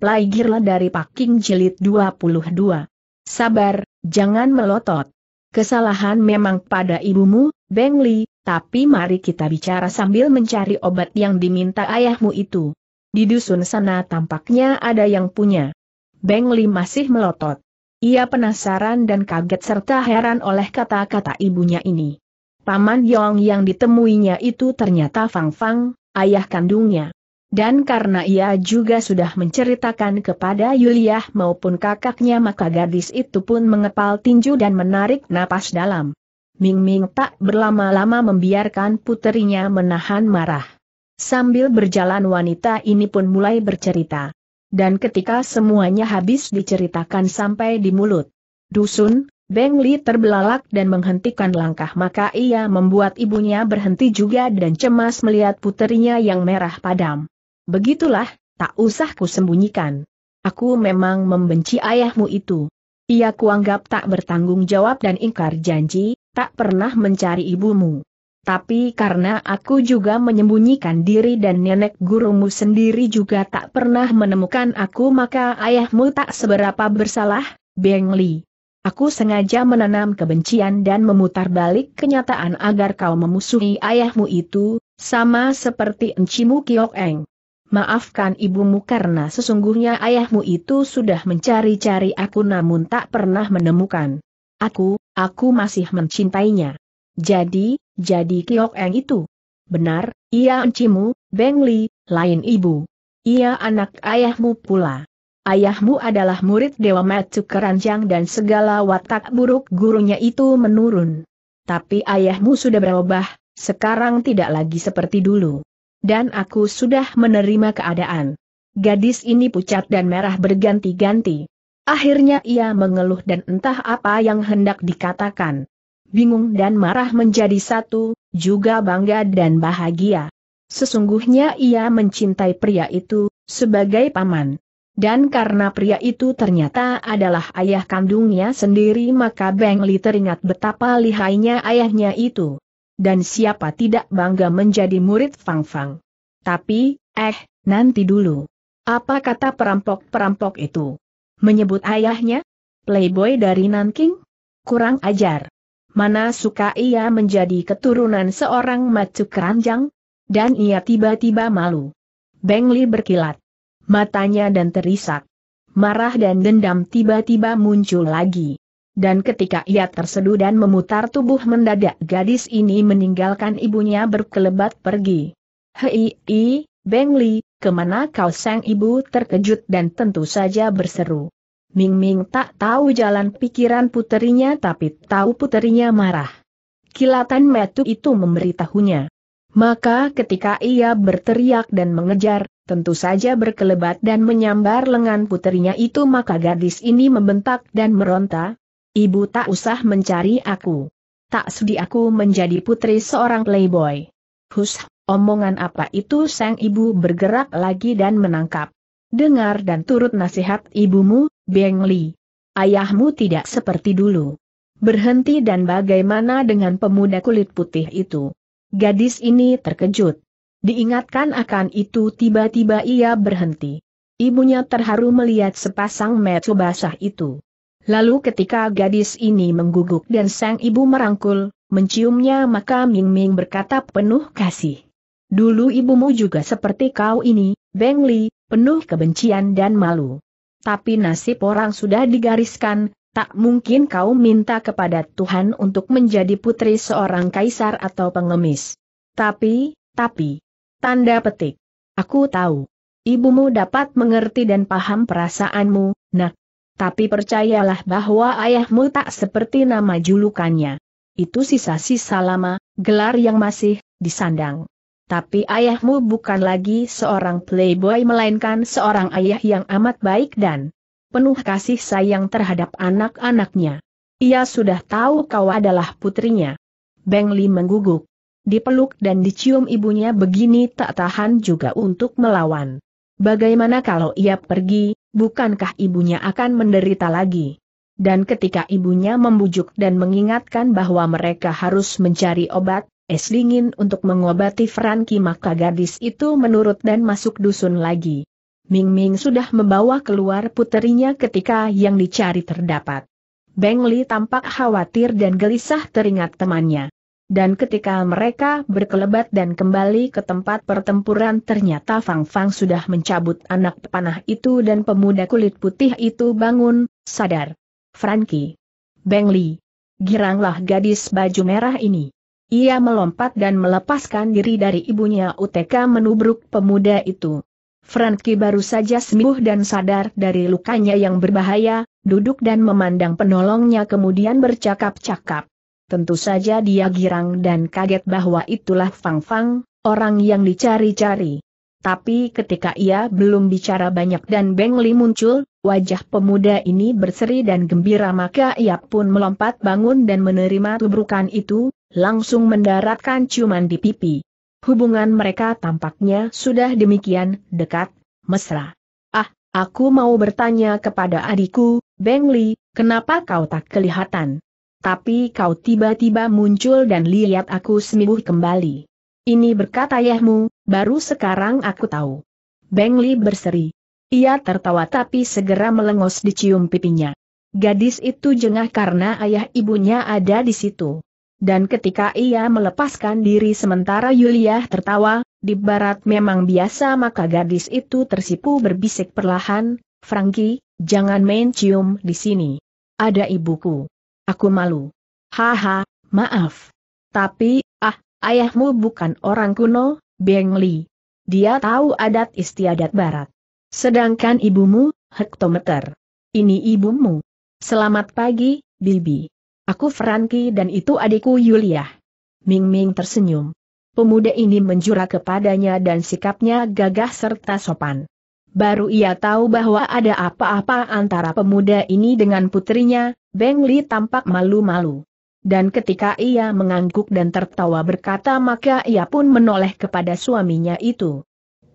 Play dari Paking Jilid 22. Sabar, jangan melotot. Kesalahan memang pada ibumu, Beng Li, tapi mari kita bicara sambil mencari obat yang diminta ayahmu itu. Di dusun sana tampaknya ada yang punya. Beng Li masih melotot. Ia penasaran dan kaget serta heran oleh kata-kata ibunya ini. Paman Yong yang ditemuinya itu ternyata Fang Fang, ayah kandungnya. Dan karena ia juga sudah menceritakan kepada Yulia maupun kakaknya maka gadis itu pun mengepal tinju dan menarik napas dalam. Ming Ming tak berlama-lama membiarkan puterinya menahan marah. Sambil berjalan wanita ini pun mulai bercerita. Dan ketika semuanya habis diceritakan sampai di mulut dusun, Beng Li terbelalak dan menghentikan langkah maka ia membuat ibunya berhenti juga dan cemas melihat puterinya yang merah padam. Begitulah, tak usah ku sembunyikan. Aku memang membenci ayahmu itu. Ia kuanggap tak bertanggung jawab dan ingkar janji, tak pernah mencari ibumu. Tapi karena aku juga menyembunyikan diri dan nenek gurumu sendiri juga tak pernah menemukan aku maka ayahmu tak seberapa bersalah, Beng Li. Aku sengaja menanam kebencian dan memutar balik kenyataan agar kau memusuhi ayahmu itu, sama seperti Encimu Kiok Eng. Maafkan ibumu karena sesungguhnya ayahmu itu sudah mencari-cari aku namun tak pernah menemukan. Aku, aku masih mencintainya. Jadi, jadi Kiok Eng itu. Benar, ia encimu, Beng Li, lain ibu. Ia anak ayahmu pula. Ayahmu adalah murid Dewa Matsu Keranjang dan segala watak buruk gurunya itu menurun. Tapi ayahmu sudah berubah, sekarang tidak lagi seperti dulu. Dan aku sudah menerima keadaan. Gadis ini pucat dan merah berganti-ganti. Akhirnya ia mengeluh dan entah apa yang hendak dikatakan. Bingung dan marah menjadi satu, juga bangga dan bahagia. Sesungguhnya ia mencintai pria itu, sebagai paman. Dan karena pria itu ternyata adalah ayah kandungnya sendiri maka Bengli teringat betapa lihainya ayahnya itu dan siapa tidak bangga menjadi murid Fang Fang. Tapi, eh, nanti dulu. Apa kata perampok-perampok itu? Menyebut ayahnya? Playboy dari Nanking? Kurang ajar. Mana suka ia menjadi keturunan seorang macu keranjang? Dan ia tiba-tiba malu. Beng Li berkilat. Matanya dan terisak. Marah dan dendam tiba-tiba muncul lagi dan ketika ia terseduh dan memutar tubuh mendadak gadis ini meninggalkan ibunya berkelebat pergi. Hei, i, Beng Li, kemana kau sang ibu terkejut dan tentu saja berseru. Ming Ming tak tahu jalan pikiran puterinya tapi tahu puterinya marah. Kilatan metu itu memberitahunya. Maka ketika ia berteriak dan mengejar, tentu saja berkelebat dan menyambar lengan puterinya itu maka gadis ini membentak dan meronta, Ibu tak usah mencari aku. Tak sudi aku menjadi putri seorang playboy. Hus, omongan apa itu sang ibu bergerak lagi dan menangkap. Dengar dan turut nasihat ibumu, Beng Li. Ayahmu tidak seperti dulu. Berhenti dan bagaimana dengan pemuda kulit putih itu? Gadis ini terkejut. Diingatkan akan itu tiba-tiba ia berhenti. Ibunya terharu melihat sepasang mata basah itu. Lalu ketika gadis ini mengguguk dan sang ibu merangkul, menciumnya maka Ming Ming berkata penuh kasih. Dulu ibumu juga seperti kau ini, Beng Li, penuh kebencian dan malu. Tapi nasib orang sudah digariskan, tak mungkin kau minta kepada Tuhan untuk menjadi putri seorang kaisar atau pengemis. Tapi, tapi, tanda petik. Aku tahu. Ibumu dapat mengerti dan paham perasaanmu, nak, tapi percayalah bahwa ayahmu tak seperti nama julukannya. Itu sisa-sisa lama, gelar yang masih disandang. Tapi ayahmu bukan lagi seorang playboy melainkan seorang ayah yang amat baik dan penuh kasih sayang terhadap anak-anaknya. Ia sudah tahu kau adalah putrinya. Beng Li mengguguk. Dipeluk dan dicium ibunya begini tak tahan juga untuk melawan. Bagaimana kalau ia pergi, bukankah ibunya akan menderita lagi? Dan ketika ibunya membujuk dan mengingatkan bahwa mereka harus mencari obat, es dingin untuk mengobati Franky maka gadis itu menurut dan masuk dusun lagi. Ming Ming sudah membawa keluar puterinya ketika yang dicari terdapat. Beng Li tampak khawatir dan gelisah teringat temannya dan ketika mereka berkelebat dan kembali ke tempat pertempuran ternyata Fang Fang sudah mencabut anak panah itu dan pemuda kulit putih itu bangun, sadar. Frankie. Beng Li. Giranglah gadis baju merah ini. Ia melompat dan melepaskan diri dari ibunya UTK menubruk pemuda itu. Frankie baru saja sembuh dan sadar dari lukanya yang berbahaya, duduk dan memandang penolongnya kemudian bercakap-cakap. Tentu saja dia girang dan kaget bahwa itulah Fang Fang, orang yang dicari-cari. Tapi ketika ia belum bicara banyak dan Beng Li muncul, wajah pemuda ini berseri dan gembira maka ia pun melompat bangun dan menerima tubrukan itu, langsung mendaratkan ciuman di pipi. Hubungan mereka tampaknya sudah demikian dekat, mesra. Ah, aku mau bertanya kepada adikku, Beng Li, kenapa kau tak kelihatan? tapi kau tiba-tiba muncul dan lihat aku sembuh kembali. Ini berkat ayahmu, baru sekarang aku tahu. Beng Li berseri. Ia tertawa tapi segera melengos dicium pipinya. Gadis itu jengah karena ayah ibunya ada di situ. Dan ketika ia melepaskan diri sementara Yulia tertawa, di barat memang biasa maka gadis itu tersipu berbisik perlahan, Frankie, jangan main cium di sini. Ada ibuku. Aku malu. Haha, maaf. Tapi, ah, ayahmu bukan orang kuno, Beng Li. Dia tahu adat istiadat barat. Sedangkan ibumu, hektometer. Ini ibumu. Selamat pagi, Bibi. Aku Franky dan itu adikku Yuliah. Ming Ming tersenyum. Pemuda ini menjura kepadanya dan sikapnya gagah serta sopan. Baru ia tahu bahwa ada apa-apa antara pemuda ini dengan putrinya, Beng Li tampak malu-malu. Dan ketika ia mengangguk dan tertawa berkata maka ia pun menoleh kepada suaminya itu.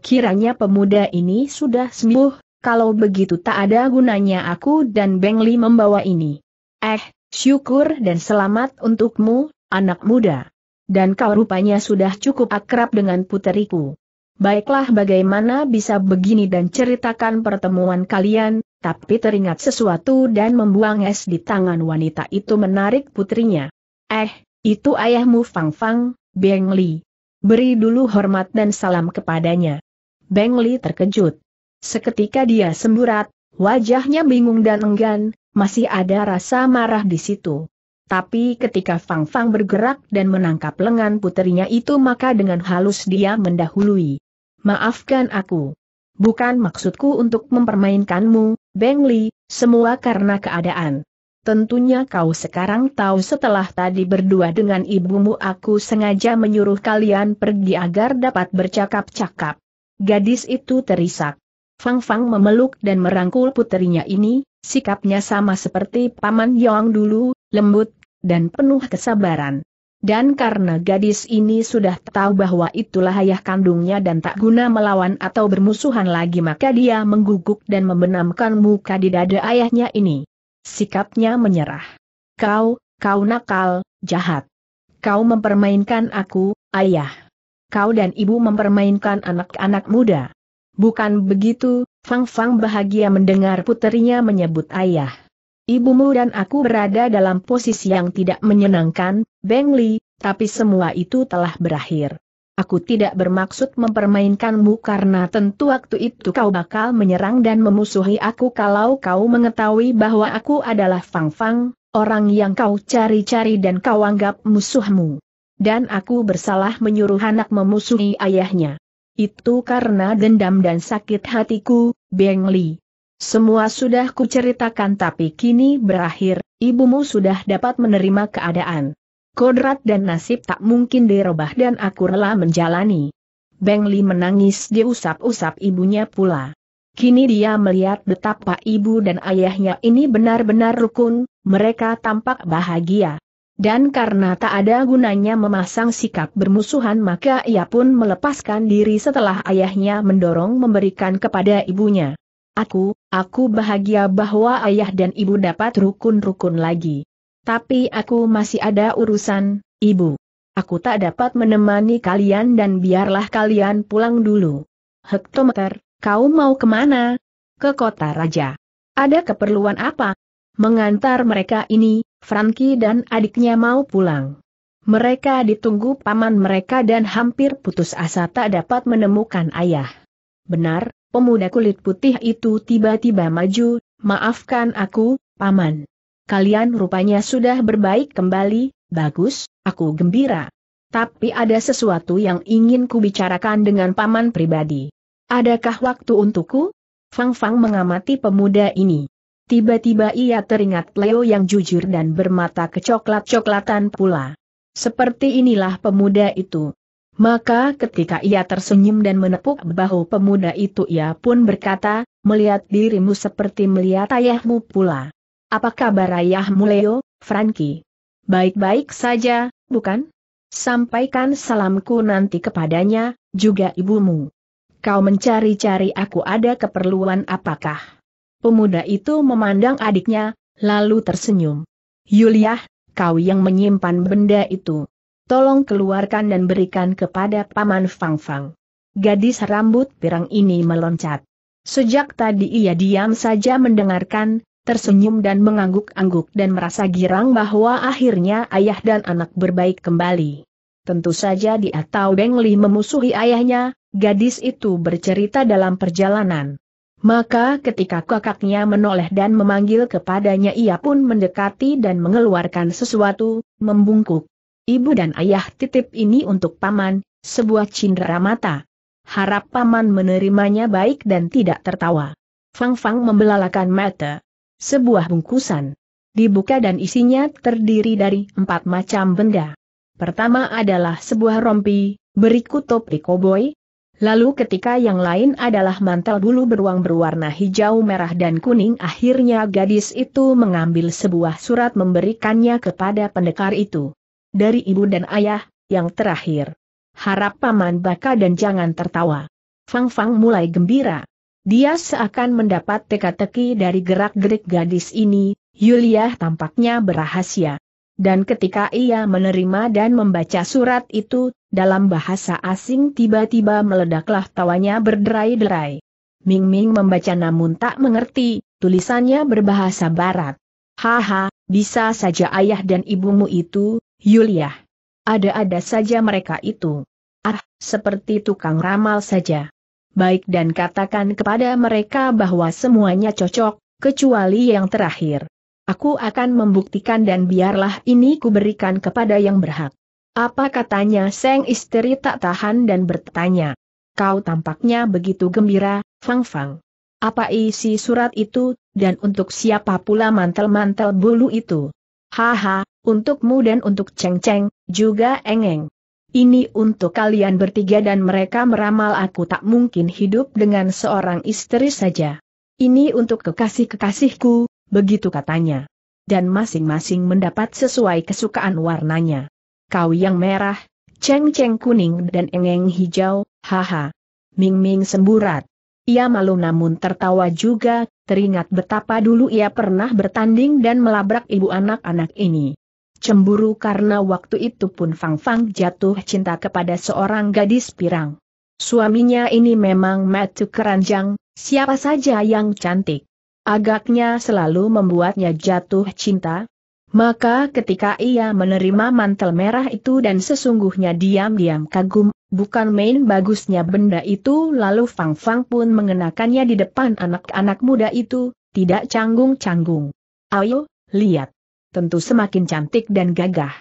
Kiranya pemuda ini sudah sembuh, kalau begitu tak ada gunanya aku dan Beng Li membawa ini. Eh, syukur dan selamat untukmu, anak muda. Dan kau rupanya sudah cukup akrab dengan puteriku. Baiklah bagaimana bisa begini dan ceritakan pertemuan kalian, tapi teringat sesuatu dan membuang es di tangan wanita itu menarik putrinya. Eh, itu ayahmu Fang Fang, Beng Li. Beri dulu hormat dan salam kepadanya. Beng Li terkejut. Seketika dia semburat, wajahnya bingung dan enggan, masih ada rasa marah di situ. Tapi ketika Fang Fang bergerak dan menangkap lengan putrinya itu maka dengan halus dia mendahului. Maafkan aku. Bukan maksudku untuk mempermainkanmu, Beng Li, semua karena keadaan. Tentunya kau sekarang tahu setelah tadi berdua dengan ibumu aku sengaja menyuruh kalian pergi agar dapat bercakap-cakap. Gadis itu terisak. Fang Fang memeluk dan merangkul puterinya ini, sikapnya sama seperti Paman Yong dulu, lembut, dan penuh kesabaran. Dan karena gadis ini sudah tahu bahwa itulah ayah kandungnya dan tak guna melawan atau bermusuhan lagi maka dia mengguguk dan membenamkan muka di dada ayahnya ini. Sikapnya menyerah. Kau, kau nakal, jahat. Kau mempermainkan aku, ayah. Kau dan ibu mempermainkan anak-anak muda. Bukan begitu, Fang Fang bahagia mendengar puterinya menyebut ayah. Ibumu dan aku berada dalam posisi yang tidak menyenangkan, Beng Li, tapi semua itu telah berakhir. Aku tidak bermaksud mempermainkanmu karena tentu waktu itu kau bakal menyerang dan memusuhi aku kalau kau mengetahui bahwa aku adalah Fang Fang, orang yang kau cari-cari dan kau anggap musuhmu. Dan aku bersalah menyuruh anak memusuhi ayahnya. Itu karena dendam dan sakit hatiku, Beng Li. Semua sudah kuceritakan tapi kini berakhir, ibumu sudah dapat menerima keadaan. Kodrat dan nasib tak mungkin dirubah dan aku rela menjalani. Beng Li menangis diusap-usap ibunya pula. Kini dia melihat betapa ibu dan ayahnya ini benar-benar rukun, mereka tampak bahagia. Dan karena tak ada gunanya memasang sikap bermusuhan maka ia pun melepaskan diri setelah ayahnya mendorong memberikan kepada ibunya. Aku, Aku bahagia bahwa ayah dan ibu dapat rukun-rukun lagi. Tapi aku masih ada urusan, ibu. Aku tak dapat menemani kalian dan biarlah kalian pulang dulu. Hektometer, kau mau kemana? Ke kota raja. Ada keperluan apa? Mengantar mereka ini, Frankie dan adiknya mau pulang. Mereka ditunggu paman mereka dan hampir putus asa tak dapat menemukan ayah. Benar, Pemuda kulit putih itu tiba-tiba maju, maafkan aku, Paman. Kalian rupanya sudah berbaik kembali, bagus, aku gembira. Tapi ada sesuatu yang ingin kubicarakan dengan Paman pribadi. Adakah waktu untukku? Fang Fang mengamati pemuda ini. Tiba-tiba ia teringat Leo yang jujur dan bermata kecoklat-coklatan pula. Seperti inilah pemuda itu. Maka ketika ia tersenyum dan menepuk bahu pemuda itu ia pun berkata, melihat dirimu seperti melihat ayahmu pula. Apa kabar ayahmu Leo, Frankie? Baik-baik saja, bukan? Sampaikan salamku nanti kepadanya, juga ibumu. Kau mencari-cari aku ada keperluan apakah? Pemuda itu memandang adiknya, lalu tersenyum. Yuliah, kau yang menyimpan benda itu tolong keluarkan dan berikan kepada Paman Fang Fang. Gadis rambut pirang ini meloncat. Sejak tadi ia diam saja mendengarkan, tersenyum dan mengangguk-angguk dan merasa girang bahwa akhirnya ayah dan anak berbaik kembali. Tentu saja dia tahu Beng Li memusuhi ayahnya, gadis itu bercerita dalam perjalanan. Maka ketika kakaknya menoleh dan memanggil kepadanya ia pun mendekati dan mengeluarkan sesuatu, membungkuk. Ibu dan ayah titip ini untuk paman, sebuah cindera mata. Harap paman menerimanya baik dan tidak tertawa. Fang Fang membelalakan mata. Sebuah bungkusan. Dibuka dan isinya terdiri dari empat macam benda. Pertama adalah sebuah rompi, berikut topi koboi. Lalu ketika yang lain adalah mantel bulu beruang berwarna hijau merah dan kuning akhirnya gadis itu mengambil sebuah surat memberikannya kepada pendekar itu dari ibu dan ayah, yang terakhir. Harap paman baka dan jangan tertawa. Fang Fang mulai gembira. Dia seakan mendapat teka-teki dari gerak-gerik gadis ini, Yulia tampaknya berahasia. Dan ketika ia menerima dan membaca surat itu, dalam bahasa asing tiba-tiba meledaklah tawanya berderai-derai. Ming Ming membaca namun tak mengerti, tulisannya berbahasa barat. Haha, bisa saja ayah dan ibumu itu, Yulia, Ada-ada saja mereka itu. Ah, seperti tukang ramal saja. Baik dan katakan kepada mereka bahwa semuanya cocok, kecuali yang terakhir. Aku akan membuktikan dan biarlah ini kuberikan kepada yang berhak. Apa katanya Seng istri tak tahan dan bertanya. Kau tampaknya begitu gembira, Fang Fang. Apa isi surat itu, dan untuk siapa pula mantel-mantel bulu itu? Haha, untukmu dan untuk Cheng Ceng, juga Engeng. Ini untuk kalian bertiga dan mereka meramal aku tak mungkin hidup dengan seorang istri saja. Ini untuk kekasih-kekasihku, begitu katanya. Dan masing-masing mendapat sesuai kesukaan warnanya. Kau yang merah, Cheng Cheng kuning dan Engeng hijau, haha. Ming Ming semburat. Ia malu namun tertawa juga, teringat betapa dulu ia pernah bertanding dan melabrak ibu anak-anak ini cemburu karena waktu itu pun Fang Fang jatuh cinta kepada seorang gadis pirang. Suaminya ini memang metu keranjang, siapa saja yang cantik. Agaknya selalu membuatnya jatuh cinta. Maka ketika ia menerima mantel merah itu dan sesungguhnya diam-diam kagum, bukan main bagusnya benda itu lalu Fang Fang pun mengenakannya di depan anak-anak muda itu, tidak canggung-canggung. Ayo, lihat tentu semakin cantik dan gagah.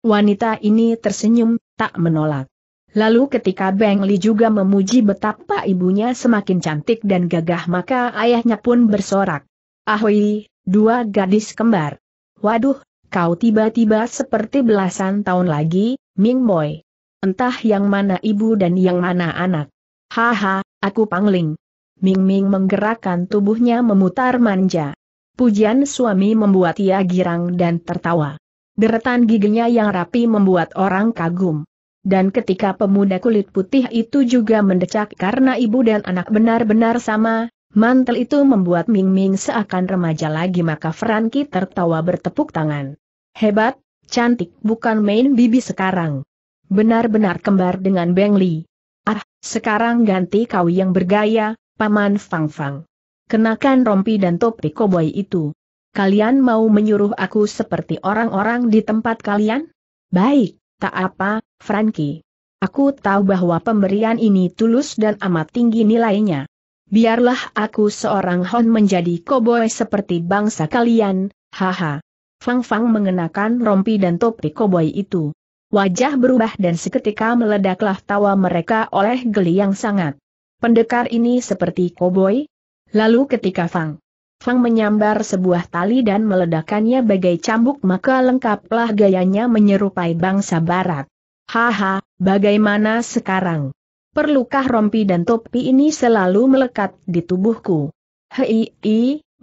Wanita ini tersenyum, tak menolak. Lalu ketika Beng Li juga memuji betapa ibunya semakin cantik dan gagah maka ayahnya pun bersorak. Ahoy, dua gadis kembar. Waduh, kau tiba-tiba seperti belasan tahun lagi, Ming Boy. Entah yang mana ibu dan yang mana anak. Haha, aku pangling. Ming Ming menggerakkan tubuhnya memutar manja. Pujian suami membuat ia girang dan tertawa. Deretan giginya yang rapi membuat orang kagum. Dan ketika pemuda kulit putih itu juga mendecak karena ibu dan anak benar-benar sama, mantel itu membuat Ming Ming seakan remaja lagi maka Franky tertawa bertepuk tangan. Hebat, cantik bukan main bibi sekarang. Benar-benar kembar dengan Beng Li. Ah, sekarang ganti kau yang bergaya, Paman Fang Fang kenakan rompi dan topi koboi itu. Kalian mau menyuruh aku seperti orang-orang di tempat kalian? Baik, tak apa, Frankie. Aku tahu bahwa pemberian ini tulus dan amat tinggi nilainya. Biarlah aku seorang Hon menjadi koboi seperti bangsa kalian, haha. Fang Fang mengenakan rompi dan topi koboi itu. Wajah berubah dan seketika meledaklah tawa mereka oleh geli yang sangat. Pendekar ini seperti koboi, Lalu ketika Fang Fang menyambar sebuah tali dan meledakannya bagai cambuk maka lengkaplah gayanya menyerupai bangsa barat. Haha, bagaimana sekarang? Perlukah rompi dan topi ini selalu melekat di tubuhku? Hei,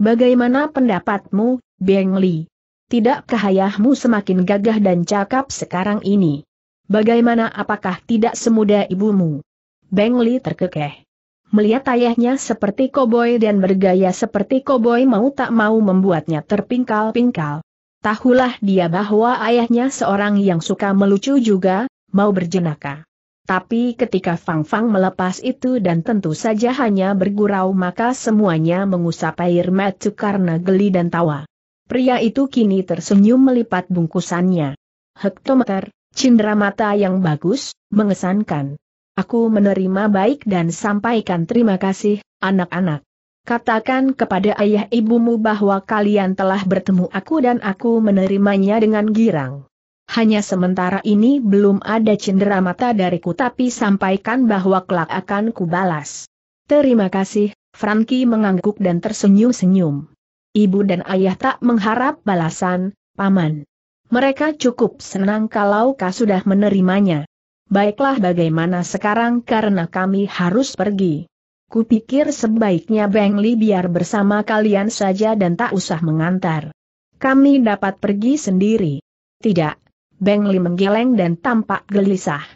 bagaimana pendapatmu, Beng Li? Tidak kahayahmu semakin gagah dan cakap sekarang ini? Bagaimana apakah tidak semudah ibumu? Beng Li terkekeh. Melihat ayahnya seperti koboi dan bergaya seperti koboi mau tak mau membuatnya terpingkal-pingkal. Tahulah dia bahwa ayahnya seorang yang suka melucu juga, mau berjenaka. Tapi ketika Fang Fang melepas itu dan tentu saja hanya bergurau maka semuanya mengusap air mata karena geli dan tawa. Pria itu kini tersenyum melipat bungkusannya. Hektometer, cindera mata yang bagus, mengesankan. Aku menerima baik dan sampaikan terima kasih, anak-anak. Katakan kepada ayah ibumu bahwa kalian telah bertemu aku dan aku menerimanya dengan girang. Hanya sementara ini belum ada cendera mata dariku tapi sampaikan bahwa kelak akan kubalas. Terima kasih, Franky mengangguk dan tersenyum-senyum. Ibu dan ayah tak mengharap balasan, paman. Mereka cukup senang kalau kau sudah menerimanya. Baiklah bagaimana sekarang karena kami harus pergi. Kupikir sebaiknya Beng Li biar bersama kalian saja dan tak usah mengantar. Kami dapat pergi sendiri. Tidak, Beng Li menggeleng dan tampak gelisah.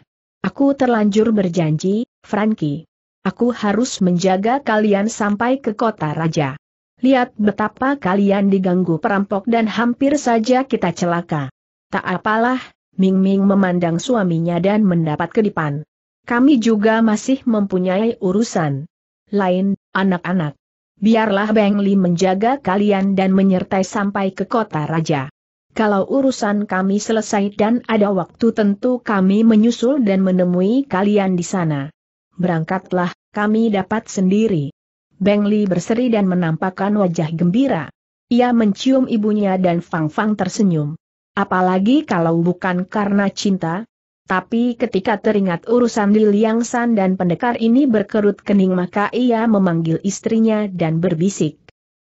Aku terlanjur berjanji, Frankie. Aku harus menjaga kalian sampai ke kota raja. Lihat betapa kalian diganggu perampok dan hampir saja kita celaka. Tak apalah, Ming Ming memandang suaminya dan mendapat kedipan. Kami juga masih mempunyai urusan lain, anak-anak. Biarlah Beng Li menjaga kalian dan menyertai sampai ke kota raja. Kalau urusan kami selesai dan ada waktu tentu kami menyusul dan menemui kalian di sana. Berangkatlah, kami dapat sendiri. Beng Li berseri dan menampakkan wajah gembira. Ia mencium ibunya dan Fang Fang tersenyum. Apalagi kalau bukan karena cinta, tapi ketika teringat urusan Li San dan pendekar ini berkerut kening maka ia memanggil istrinya dan berbisik.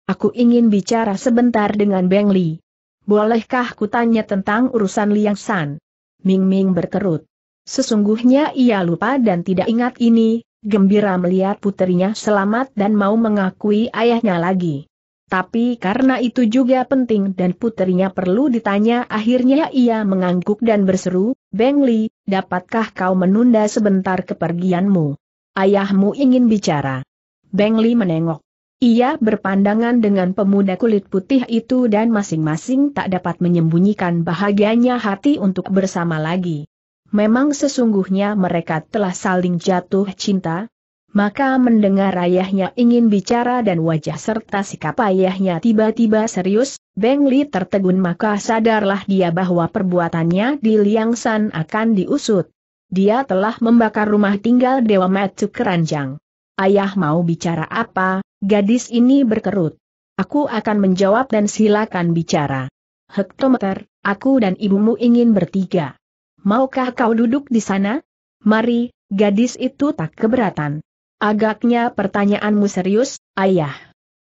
Aku ingin bicara sebentar dengan Beng Li. Bolehkah kutanya tentang urusan San? Ming Ming berkerut. Sesungguhnya ia lupa dan tidak ingat ini, gembira melihat putrinya selamat dan mau mengakui ayahnya lagi. Tapi karena itu juga penting dan putrinya perlu ditanya akhirnya ia mengangguk dan berseru, Beng Li, dapatkah kau menunda sebentar kepergianmu? Ayahmu ingin bicara. Beng Li menengok. Ia berpandangan dengan pemuda kulit putih itu dan masing-masing tak dapat menyembunyikan bahagianya hati untuk bersama lagi. Memang sesungguhnya mereka telah saling jatuh cinta, maka mendengar ayahnya ingin bicara dan wajah serta sikap ayahnya tiba-tiba serius, Beng Li tertegun maka sadarlah dia bahwa perbuatannya di Liang San akan diusut. Dia telah membakar rumah tinggal Dewa Matsu Keranjang. Ayah mau bicara apa, gadis ini berkerut. Aku akan menjawab dan silakan bicara. Hektometer, aku dan ibumu ingin bertiga. Maukah kau duduk di sana? Mari, gadis itu tak keberatan. Agaknya pertanyaanmu serius, ayah.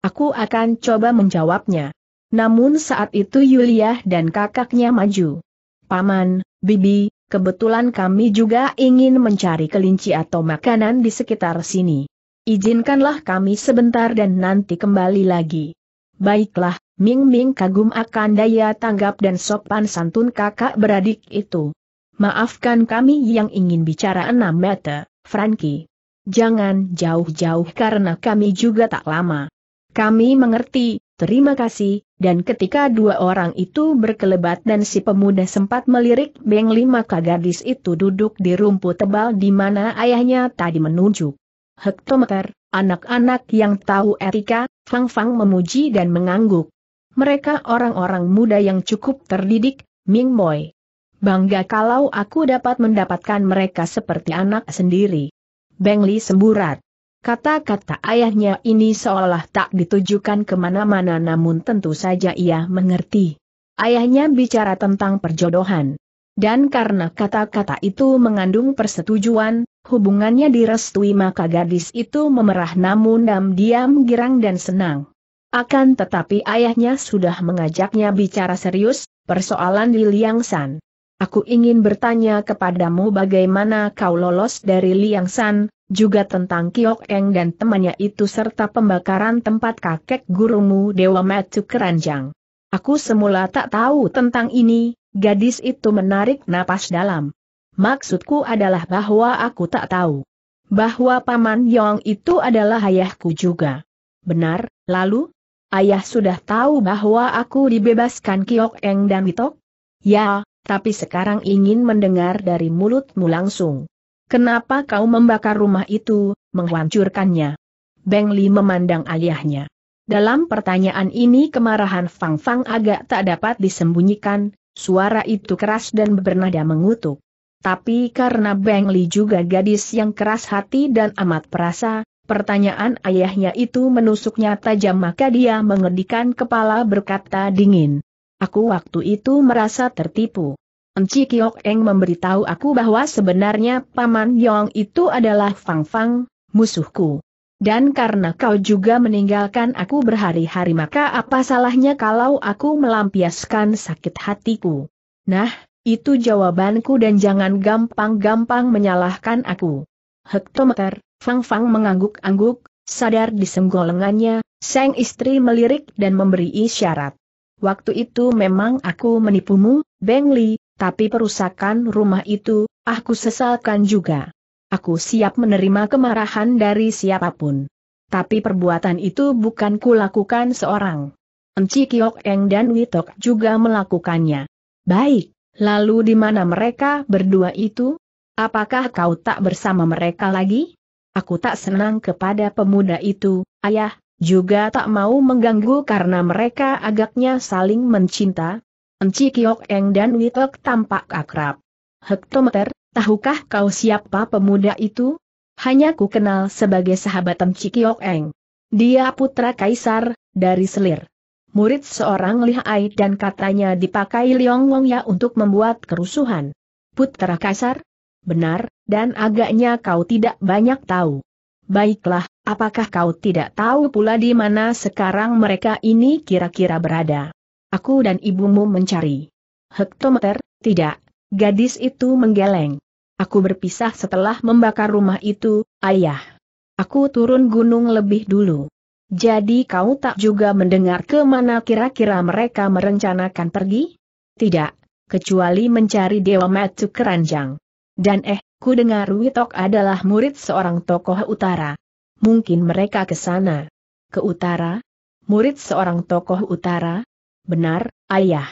Aku akan coba menjawabnya. Namun saat itu Yulia dan kakaknya maju. Paman, Bibi, kebetulan kami juga ingin mencari kelinci atau makanan di sekitar sini. Izinkanlah kami sebentar dan nanti kembali lagi. Baiklah, Ming Ming kagum akan daya tanggap dan sopan santun kakak beradik itu. Maafkan kami yang ingin bicara enam meter, Frankie jangan jauh-jauh karena kami juga tak lama. Kami mengerti, terima kasih, dan ketika dua orang itu berkelebat dan si pemuda sempat melirik Beng lima gadis itu duduk di rumput tebal di mana ayahnya tadi menunjuk. Hektometer, anak-anak yang tahu etika, Fang Fang memuji dan mengangguk. Mereka orang-orang muda yang cukup terdidik, Ming Boy. Bangga kalau aku dapat mendapatkan mereka seperti anak sendiri. Bengli semburat. Kata-kata ayahnya ini seolah tak ditujukan kemana-mana namun tentu saja ia mengerti. Ayahnya bicara tentang perjodohan. Dan karena kata-kata itu mengandung persetujuan, hubungannya direstui maka gadis itu memerah namun diam-diam girang dan senang. Akan tetapi ayahnya sudah mengajaknya bicara serius, persoalan Li San. Aku ingin bertanya kepadamu bagaimana kau lolos dari Liang San, juga tentang Kiok Eng dan temannya itu serta pembakaran tempat kakek gurumu Dewa Matu Keranjang. Aku semula tak tahu tentang ini, gadis itu menarik napas dalam. Maksudku adalah bahwa aku tak tahu. Bahwa Paman Yong itu adalah ayahku juga. Benar, lalu? Ayah sudah tahu bahwa aku dibebaskan Kiok Eng dan Witok? Ya, tapi sekarang ingin mendengar dari mulutmu langsung. Kenapa kau membakar rumah itu, menghancurkannya? Beng Li memandang ayahnya. Dalam pertanyaan ini kemarahan Fang Fang agak tak dapat disembunyikan, suara itu keras dan bernada mengutuk. Tapi karena Beng Li juga gadis yang keras hati dan amat perasa, pertanyaan ayahnya itu menusuknya tajam maka dia mengedikan kepala berkata dingin. Aku waktu itu merasa tertipu. Enci Kiok Eng memberitahu aku bahwa sebenarnya Paman Yong itu adalah Fang Fang, musuhku. Dan karena kau juga meninggalkan aku berhari-hari maka apa salahnya kalau aku melampiaskan sakit hatiku. Nah, itu jawabanku dan jangan gampang-gampang menyalahkan aku. Hektometer, Fang Fang mengangguk-angguk, sadar di lengannya, sang istri melirik dan memberi isyarat. Waktu itu memang aku menipumu, Beng Li, tapi perusakan rumah itu, aku sesalkan juga. Aku siap menerima kemarahan dari siapapun. Tapi perbuatan itu bukan kulakukan seorang. Enci Kiok Eng dan Witok juga melakukannya. Baik, lalu di mana mereka berdua itu? Apakah kau tak bersama mereka lagi? Aku tak senang kepada pemuda itu, ayah, juga tak mau mengganggu karena mereka agaknya saling mencinta. Enci Kiok Eng dan Witek tampak akrab. Hektometer, tahukah kau siapa pemuda itu? Hanya ku kenal sebagai sahabat Enci Kiok Eng. Dia putra kaisar, dari selir. Murid seorang lihai dan katanya dipakai Liong Wong Ya untuk membuat kerusuhan. Putra kaisar? Benar, dan agaknya kau tidak banyak tahu. Baiklah, Apakah kau tidak tahu pula di mana sekarang mereka ini kira-kira berada? Aku dan ibumu mencari. Hektometer, tidak, gadis itu menggeleng. Aku berpisah setelah membakar rumah itu, ayah. Aku turun gunung lebih dulu. Jadi kau tak juga mendengar ke mana kira-kira mereka merencanakan pergi? Tidak, kecuali mencari Dewa Matsu Keranjang. Dan eh, ku dengar Witok adalah murid seorang tokoh utara. Mungkin mereka ke sana. Ke utara? Murid seorang tokoh utara? Benar, ayah.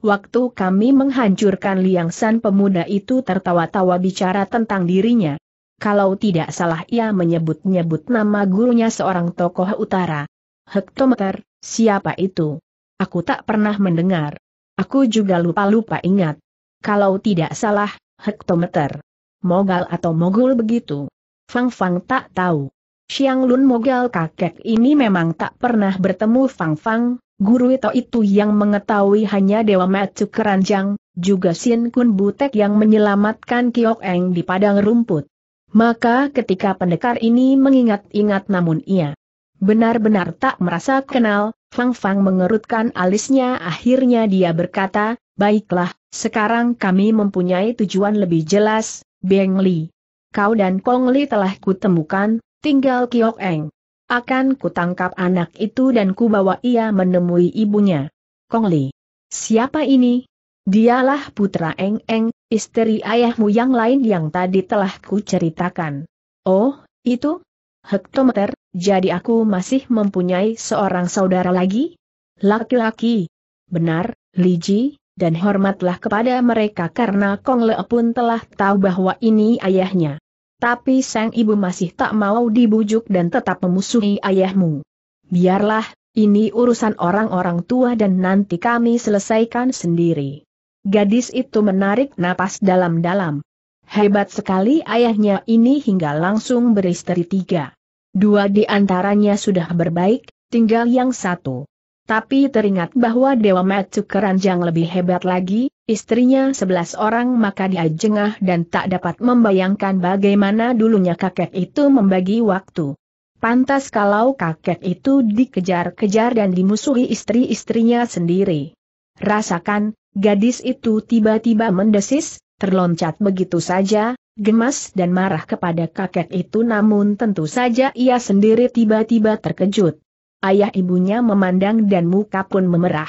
Waktu kami menghancurkan Liang San pemuda itu tertawa-tawa bicara tentang dirinya. Kalau tidak salah ia menyebut-nyebut nama gurunya seorang tokoh utara. Hektometer, siapa itu? Aku tak pernah mendengar. Aku juga lupa-lupa ingat. Kalau tidak salah, hektometer. Mogal atau mogul begitu. Fang Fang tak tahu. Xiang Lun Mogal kakek ini memang tak pernah bertemu Fang Fang, guru itu itu yang mengetahui hanya Dewa Matsu Keranjang, juga Sin Kun Butek yang menyelamatkan Kiok Eng di padang rumput. Maka ketika pendekar ini mengingat-ingat namun ia benar-benar tak merasa kenal, Fang Fang mengerutkan alisnya akhirnya dia berkata, Baiklah, sekarang kami mempunyai tujuan lebih jelas, Beng Li. Kau dan Kong Li telah kutemukan, Tinggal Kiok Eng. Akan kutangkap anak itu dan kubawa ia menemui ibunya. Kong Li. Siapa ini? Dialah putra Eng Eng, istri ayahmu yang lain yang tadi telah kuceritakan. Oh, itu? Hektometer, jadi aku masih mempunyai seorang saudara lagi? Laki-laki. Benar, Liji, dan hormatlah kepada mereka karena Kong Le pun telah tahu bahwa ini ayahnya. Tapi sang ibu masih tak mau dibujuk dan tetap memusuhi ayahmu. Biarlah, ini urusan orang-orang tua dan nanti kami selesaikan sendiri. Gadis itu menarik napas dalam-dalam. Hebat sekali ayahnya ini hingga langsung beristeri tiga. Dua di antaranya sudah berbaik, tinggal yang satu. Tapi teringat bahwa Dewa Matsu Keranjang lebih hebat lagi, istrinya sebelas orang maka dia jengah dan tak dapat membayangkan bagaimana dulunya kakek itu membagi waktu. Pantas kalau kakek itu dikejar-kejar dan dimusuhi istri-istrinya sendiri. Rasakan, gadis itu tiba-tiba mendesis, terloncat begitu saja, gemas dan marah kepada kakek itu namun tentu saja ia sendiri tiba-tiba terkejut ayah ibunya memandang dan muka pun memerah.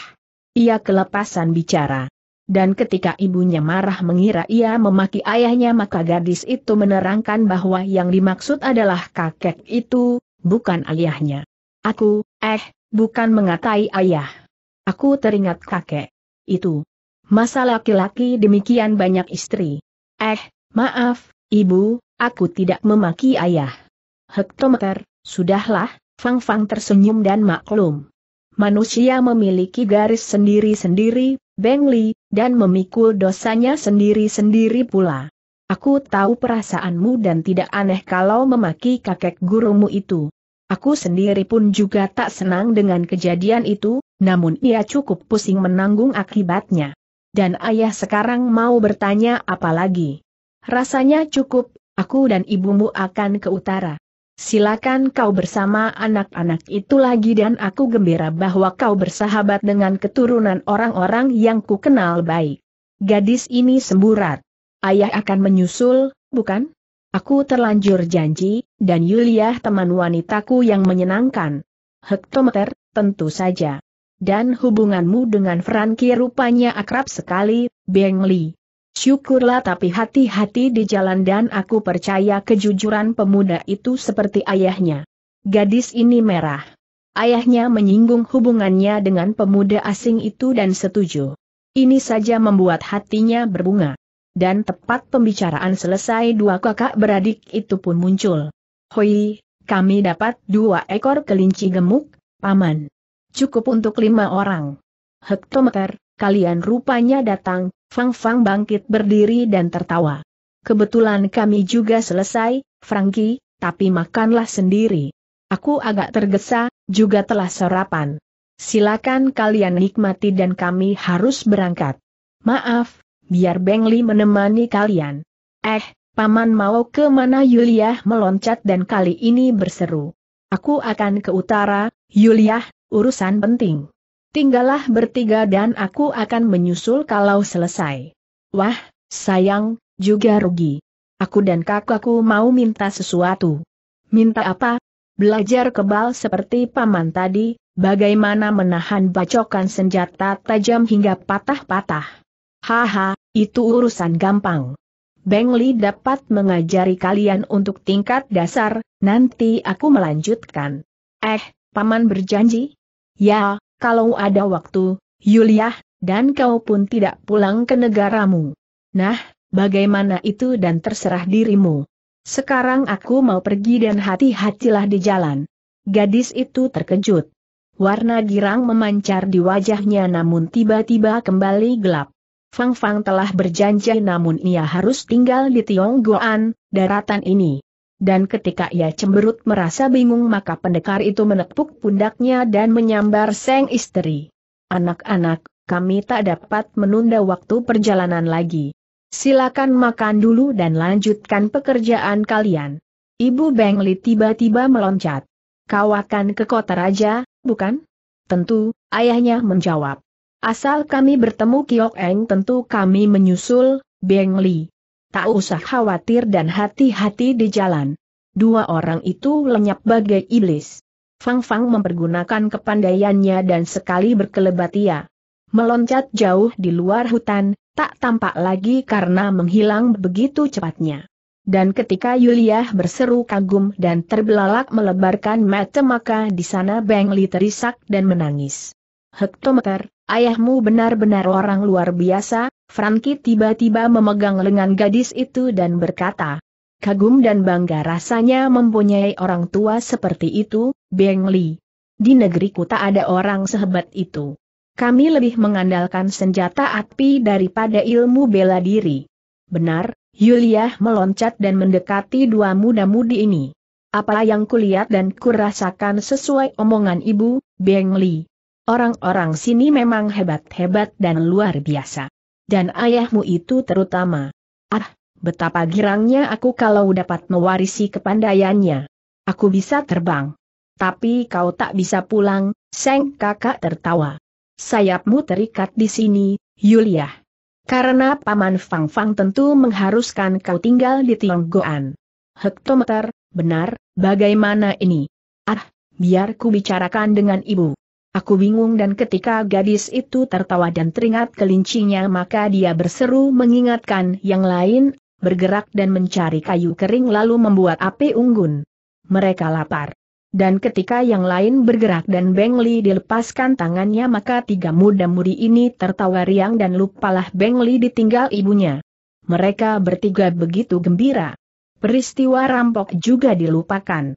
Ia kelepasan bicara. Dan ketika ibunya marah mengira ia memaki ayahnya maka gadis itu menerangkan bahwa yang dimaksud adalah kakek itu, bukan ayahnya. Aku, eh, bukan mengatai ayah. Aku teringat kakek. Itu. Masa laki-laki demikian banyak istri. Eh, maaf, ibu, aku tidak memaki ayah. Hektometer, sudahlah, Fang Fang tersenyum dan maklum. Manusia memiliki garis sendiri-sendiri, Beng Li, dan memikul dosanya sendiri-sendiri pula. Aku tahu perasaanmu dan tidak aneh kalau memaki kakek gurumu itu. Aku sendiri pun juga tak senang dengan kejadian itu, namun ia cukup pusing menanggung akibatnya. Dan ayah sekarang mau bertanya apa lagi? Rasanya cukup, aku dan ibumu akan ke utara. Silakan kau bersama anak-anak itu lagi dan aku gembira bahwa kau bersahabat dengan keturunan orang-orang yang ku kenal baik. Gadis ini semburat. Ayah akan menyusul, bukan? Aku terlanjur janji, dan Yulia teman wanitaku yang menyenangkan. Hektometer, tentu saja. Dan hubunganmu dengan Frankie rupanya akrab sekali, Beng Li. Syukurlah tapi hati-hati di jalan dan aku percaya kejujuran pemuda itu seperti ayahnya. Gadis ini merah. Ayahnya menyinggung hubungannya dengan pemuda asing itu dan setuju. Ini saja membuat hatinya berbunga. Dan tepat pembicaraan selesai dua kakak beradik itu pun muncul. Hoi, kami dapat dua ekor kelinci gemuk, paman. Cukup untuk lima orang. Hektometer, kalian rupanya datang, Fang Fang bangkit berdiri dan tertawa. Kebetulan kami juga selesai, Frankie, tapi makanlah sendiri. Aku agak tergesa, juga telah sarapan. Silakan kalian nikmati dan kami harus berangkat. Maaf, biar Bengli menemani kalian. Eh, paman mau ke mana Yuliah meloncat dan kali ini berseru. Aku akan ke utara, Yulia, urusan penting. Tinggallah bertiga dan aku akan menyusul kalau selesai. Wah, sayang, juga rugi. Aku dan kakakku mau minta sesuatu. Minta apa? Belajar kebal seperti paman tadi, bagaimana menahan bacokan senjata tajam hingga patah-patah. Haha, itu urusan gampang. Beng Li dapat mengajari kalian untuk tingkat dasar, nanti aku melanjutkan. Eh, paman berjanji? Ya, kalau ada waktu, Yulia, dan kau pun tidak pulang ke negaramu. Nah, bagaimana itu dan terserah dirimu. Sekarang aku mau pergi dan hati-hatilah di jalan. Gadis itu terkejut. Warna girang memancar di wajahnya namun tiba-tiba kembali gelap. Fang Fang telah berjanji namun ia harus tinggal di Tionggoan, daratan ini dan ketika ia cemberut merasa bingung maka pendekar itu menepuk pundaknya dan menyambar sang istri. Anak-anak, kami tak dapat menunda waktu perjalanan lagi. Silakan makan dulu dan lanjutkan pekerjaan kalian. Ibu Bengli tiba-tiba meloncat. Kau akan ke kota raja, bukan? Tentu, ayahnya menjawab. Asal kami bertemu Kiok Eng tentu kami menyusul, Bengli tak usah khawatir dan hati-hati di jalan. Dua orang itu lenyap bagai iblis. Fang Fang mempergunakan kepandaiannya dan sekali berkelebat ia. Meloncat jauh di luar hutan, tak tampak lagi karena menghilang begitu cepatnya. Dan ketika Yulia berseru kagum dan terbelalak melebarkan mata maka di sana Beng Li terisak dan menangis. Hektometer, ayahmu benar-benar orang luar biasa, Frankie tiba-tiba memegang lengan gadis itu dan berkata, Kagum dan bangga rasanya mempunyai orang tua seperti itu, Beng Li. Di negeri tak ada orang sehebat itu. Kami lebih mengandalkan senjata api daripada ilmu bela diri. Benar, Yulia meloncat dan mendekati dua muda-mudi ini. Apa yang kulihat dan kurasakan sesuai omongan ibu, Beng Li. Orang-orang sini memang hebat-hebat dan luar biasa dan ayahmu itu terutama. Ah, betapa girangnya aku kalau dapat mewarisi kepandaiannya. Aku bisa terbang. Tapi kau tak bisa pulang, Seng kakak tertawa. Sayapmu terikat di sini, Yulia. Karena Paman Fang Fang tentu mengharuskan kau tinggal di Tionggoan. Hektometer, benar, bagaimana ini? Ah, biar ku bicarakan dengan ibu. Aku bingung dan ketika gadis itu tertawa dan teringat kelincinya maka dia berseru mengingatkan yang lain, bergerak dan mencari kayu kering lalu membuat api unggun. Mereka lapar. Dan ketika yang lain bergerak dan Bengli dilepaskan tangannya maka tiga muda-mudi ini tertawa riang dan lupalah Bengli ditinggal ibunya. Mereka bertiga begitu gembira. Peristiwa rampok juga dilupakan.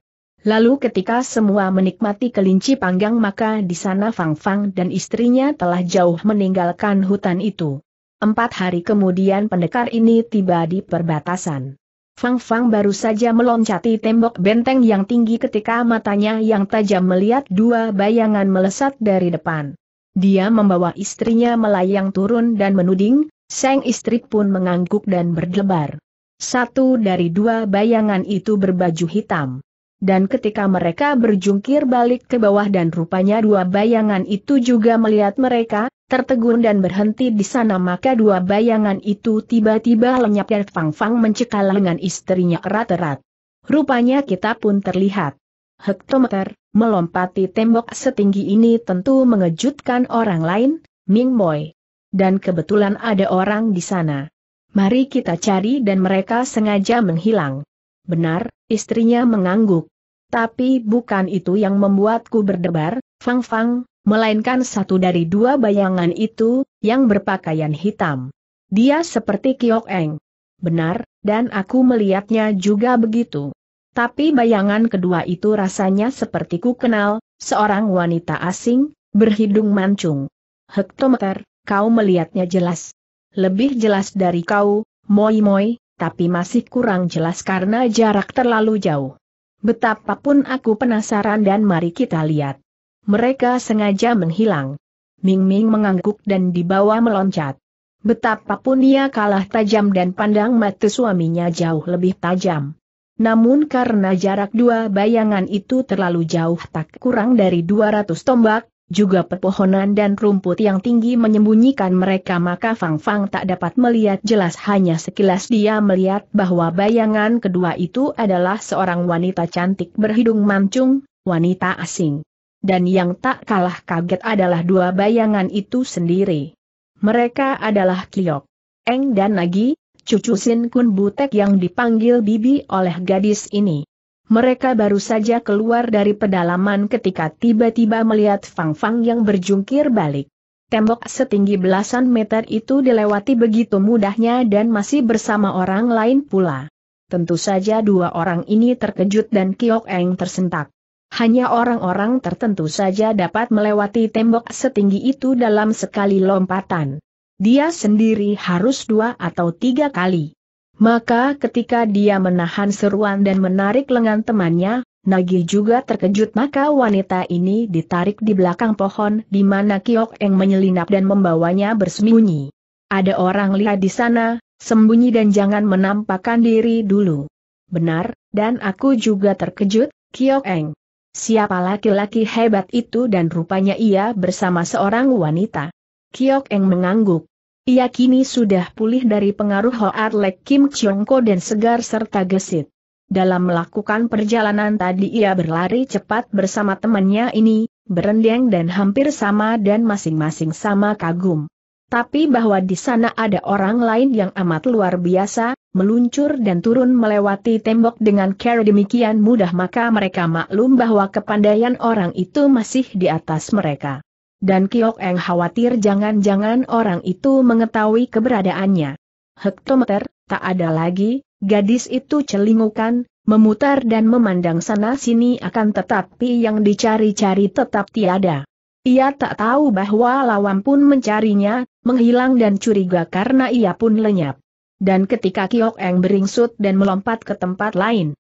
Lalu ketika semua menikmati kelinci panggang maka di sana Fang Fang dan istrinya telah jauh meninggalkan hutan itu. Empat hari kemudian pendekar ini tiba di perbatasan. Fang Fang baru saja meloncati tembok benteng yang tinggi ketika matanya yang tajam melihat dua bayangan melesat dari depan. Dia membawa istrinya melayang turun dan menuding, sang istri pun mengangguk dan berdebar. Satu dari dua bayangan itu berbaju hitam dan ketika mereka berjungkir balik ke bawah dan rupanya dua bayangan itu juga melihat mereka, tertegun dan berhenti di sana maka dua bayangan itu tiba-tiba lenyap dan Fang Fang mencekal lengan istrinya erat-erat. Rupanya kita pun terlihat. Hektometer, melompati tembok setinggi ini tentu mengejutkan orang lain, Ming Moi. Dan kebetulan ada orang di sana. Mari kita cari dan mereka sengaja menghilang. Benar, istrinya mengangguk. Tapi bukan itu yang membuatku berdebar, Fang Fang, melainkan satu dari dua bayangan itu, yang berpakaian hitam. Dia seperti Kiok Eng. Benar, dan aku melihatnya juga begitu. Tapi bayangan kedua itu rasanya seperti ku kenal, seorang wanita asing, berhidung mancung. Hektometer, kau melihatnya jelas. Lebih jelas dari kau, Moi Moi, tapi masih kurang jelas karena jarak terlalu jauh. Betapapun aku penasaran dan mari kita lihat. Mereka sengaja menghilang. Ming Ming mengangguk dan dibawa meloncat. Betapapun ia kalah tajam dan pandang mata suaminya jauh lebih tajam. Namun karena jarak dua bayangan itu terlalu jauh tak kurang dari 200 tombak, juga pepohonan dan rumput yang tinggi menyembunyikan mereka maka Fang Fang tak dapat melihat jelas hanya sekilas dia melihat bahwa bayangan kedua itu adalah seorang wanita cantik berhidung mancung, wanita asing. Dan yang tak kalah kaget adalah dua bayangan itu sendiri. Mereka adalah Kliok, Eng dan Nagi, cucu Sin Kun Butek yang dipanggil Bibi oleh gadis ini. Mereka baru saja keluar dari pedalaman ketika tiba-tiba melihat Fang Fang yang berjungkir balik. Tembok setinggi belasan meter itu dilewati begitu mudahnya dan masih bersama orang lain pula. Tentu saja dua orang ini terkejut dan Kiok Eng tersentak. Hanya orang-orang tertentu saja dapat melewati tembok setinggi itu dalam sekali lompatan. Dia sendiri harus dua atau tiga kali. Maka ketika dia menahan seruan dan menarik lengan temannya, Nagi juga terkejut maka wanita ini ditarik di belakang pohon di mana Kiok Eng menyelinap dan membawanya bersembunyi. Ada orang lihat di sana, sembunyi dan jangan menampakkan diri dulu. Benar, dan aku juga terkejut, Kiok Eng. Siapa laki-laki hebat itu dan rupanya ia bersama seorang wanita. Kiok Eng mengangguk. Ia kini sudah pulih dari pengaruh Hoat Lek Kim Chiong Ko dan segar serta gesit. Dalam melakukan perjalanan tadi ia berlari cepat bersama temannya ini, berendeng dan hampir sama dan masing-masing sama kagum. Tapi bahwa di sana ada orang lain yang amat luar biasa, meluncur dan turun melewati tembok dengan cara demikian mudah maka mereka maklum bahwa kepandaian orang itu masih di atas mereka dan Kiok Eng khawatir jangan-jangan orang itu mengetahui keberadaannya. Hektometer, tak ada lagi, gadis itu celingukan, memutar dan memandang sana-sini akan tetapi yang dicari-cari tetap tiada. Ia tak tahu bahwa lawan pun mencarinya, menghilang dan curiga karena ia pun lenyap. Dan ketika Kiok Eng beringsut dan melompat ke tempat lain,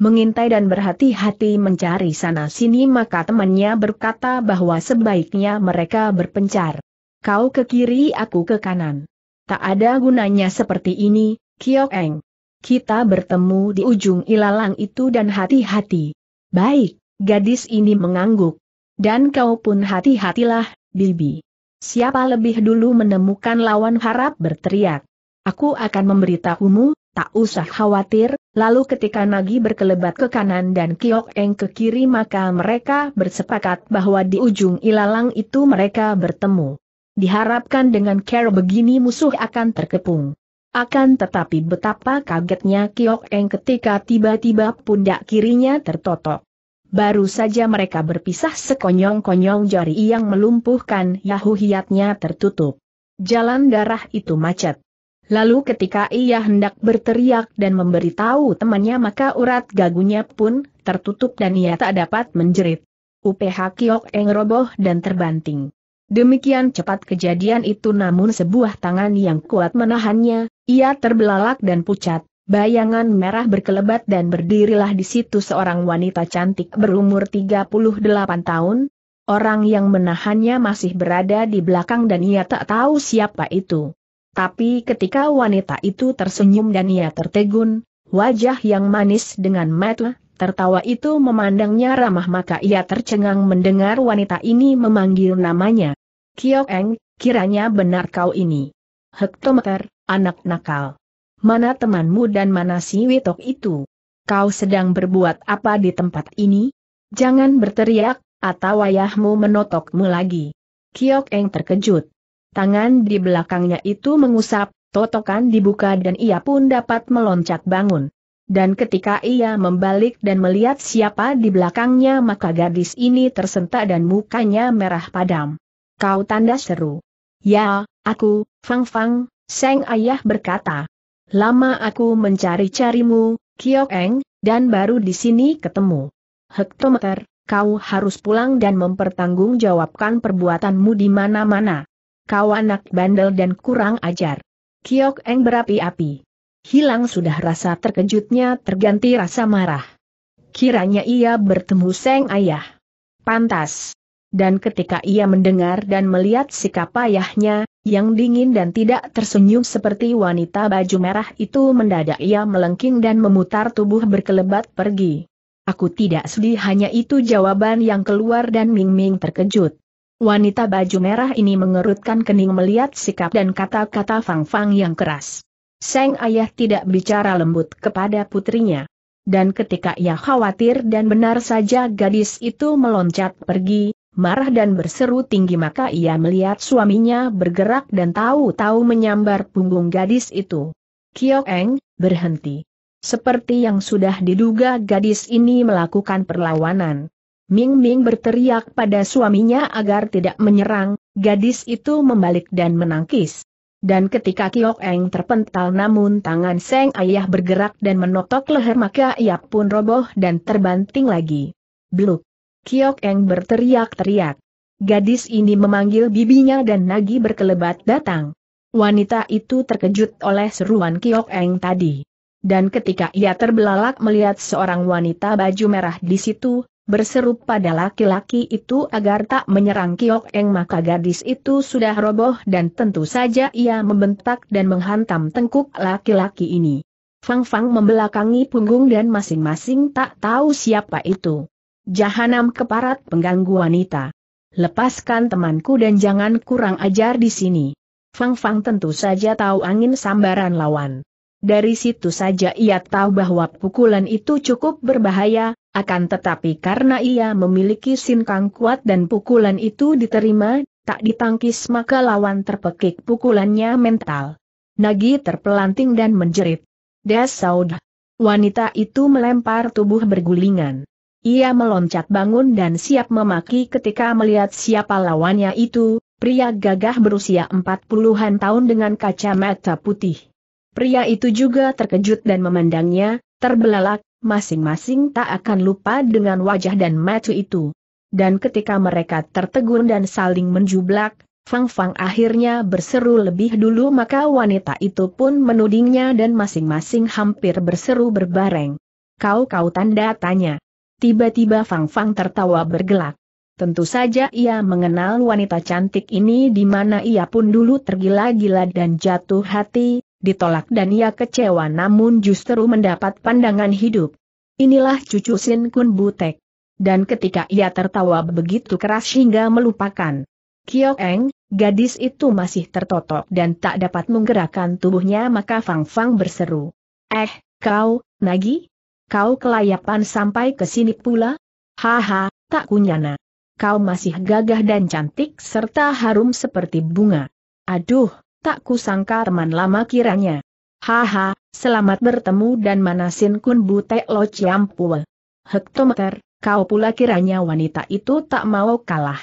mengintai dan berhati-hati mencari sana-sini maka temannya berkata bahwa sebaiknya mereka berpencar. Kau ke kiri aku ke kanan. Tak ada gunanya seperti ini, Kiok Eng. Kita bertemu di ujung ilalang itu dan hati-hati. Baik, gadis ini mengangguk. Dan kau pun hati-hatilah, Bibi. Siapa lebih dulu menemukan lawan harap berteriak. Aku akan memberitahumu, Tak usah khawatir, lalu ketika Nagi berkelebat ke kanan dan Kiok Eng ke kiri maka mereka bersepakat bahwa di ujung ilalang itu mereka bertemu. Diharapkan dengan care begini musuh akan terkepung. Akan tetapi betapa kagetnya Kiok Eng ketika tiba-tiba pundak kirinya tertotok. Baru saja mereka berpisah sekonyong-konyong jari yang melumpuhkan Yahuhiatnya tertutup. Jalan darah itu macet. Lalu ketika ia hendak berteriak dan memberitahu temannya maka urat gagunya pun tertutup dan ia tak dapat menjerit. UPH Kiok Eng roboh dan terbanting. Demikian cepat kejadian itu namun sebuah tangan yang kuat menahannya, ia terbelalak dan pucat. Bayangan merah berkelebat dan berdirilah di situ seorang wanita cantik berumur 38 tahun. Orang yang menahannya masih berada di belakang dan ia tak tahu siapa itu. Tapi ketika wanita itu tersenyum dan ia tertegun, wajah yang manis dengan mata tertawa itu memandangnya ramah maka ia tercengang mendengar wanita ini memanggil namanya. Kiok Eng, kiranya benar kau ini. Hektometer, anak nakal. Mana temanmu dan mana si Witok itu? Kau sedang berbuat apa di tempat ini? Jangan berteriak, atau ayahmu menotokmu lagi. Kiok Eng terkejut tangan di belakangnya itu mengusap, totokan dibuka dan ia pun dapat meloncat bangun. Dan ketika ia membalik dan melihat siapa di belakangnya maka gadis ini tersentak dan mukanya merah padam. Kau tanda seru. Ya, aku, Fang Fang, Seng Ayah berkata. Lama aku mencari-carimu, Kiok Eng, dan baru di sini ketemu. Hektometer, kau harus pulang dan mempertanggungjawabkan perbuatanmu di mana-mana kau anak bandel dan kurang ajar. Kiok Eng berapi-api. Hilang sudah rasa terkejutnya terganti rasa marah. Kiranya ia bertemu Seng Ayah. Pantas. Dan ketika ia mendengar dan melihat sikap ayahnya, yang dingin dan tidak tersenyum seperti wanita baju merah itu mendadak ia melengking dan memutar tubuh berkelebat pergi. Aku tidak sedih hanya itu jawaban yang keluar dan Ming Ming terkejut. Wanita baju merah ini mengerutkan kening melihat sikap dan kata-kata Fang Fang yang keras. Seng ayah tidak bicara lembut kepada putrinya. Dan ketika ia khawatir dan benar saja gadis itu meloncat pergi, marah dan berseru tinggi maka ia melihat suaminya bergerak dan tahu-tahu menyambar punggung gadis itu. Kiok Eng, berhenti. Seperti yang sudah diduga gadis ini melakukan perlawanan. Ming Ming berteriak pada suaminya agar tidak menyerang, gadis itu membalik dan menangkis. Dan ketika Kiok Eng terpental namun tangan Seng Ayah bergerak dan menotok leher maka ia pun roboh dan terbanting lagi. Bluk! Kiok Eng berteriak-teriak. Gadis ini memanggil bibinya dan Nagi berkelebat datang. Wanita itu terkejut oleh seruan Kiok Eng tadi. Dan ketika ia terbelalak melihat seorang wanita baju merah di situ, berseru pada laki-laki itu agar tak menyerang Kiok Eng maka gadis itu sudah roboh dan tentu saja ia membentak dan menghantam tengkuk laki-laki ini. Fang Fang membelakangi punggung dan masing-masing tak tahu siapa itu. Jahanam keparat pengganggu wanita. Lepaskan temanku dan jangan kurang ajar di sini. Fang Fang tentu saja tahu angin sambaran lawan. Dari situ saja ia tahu bahwa pukulan itu cukup berbahaya, akan tetapi karena ia memiliki sinkang kuat dan pukulan itu diterima, tak ditangkis maka lawan terpekik pukulannya mental. Nagi terpelanting dan menjerit. Desaud. Wanita itu melempar tubuh bergulingan. Ia meloncat bangun dan siap memaki ketika melihat siapa lawannya itu, pria gagah berusia empat puluhan tahun dengan kacamata putih. Pria itu juga terkejut dan memandangnya, terbelalak, masing-masing tak akan lupa dengan wajah dan mata itu. Dan ketika mereka tertegun dan saling menjublak, Fang Fang akhirnya berseru lebih dulu maka wanita itu pun menudingnya dan masing-masing hampir berseru berbareng. Kau-kau tanda tanya. Tiba-tiba Fang Fang tertawa bergelak. Tentu saja ia mengenal wanita cantik ini di mana ia pun dulu tergila-gila dan jatuh hati, ditolak dan ia kecewa namun justru mendapat pandangan hidup. Inilah cucu Sin Kun Butek. Dan ketika ia tertawa begitu keras hingga melupakan. Kiok Eng, gadis itu masih tertotok dan tak dapat menggerakkan tubuhnya maka Fang Fang berseru. Eh, kau, Nagi? Kau kelayapan sampai ke sini pula? Haha, tak kunyana. Kau masih gagah dan cantik serta harum seperti bunga. Aduh, Tak kusangka teman lama kiranya. Haha, selamat bertemu dan manasin kun butek lo ciampu. Hektometer, kau pula kiranya wanita itu tak mau kalah.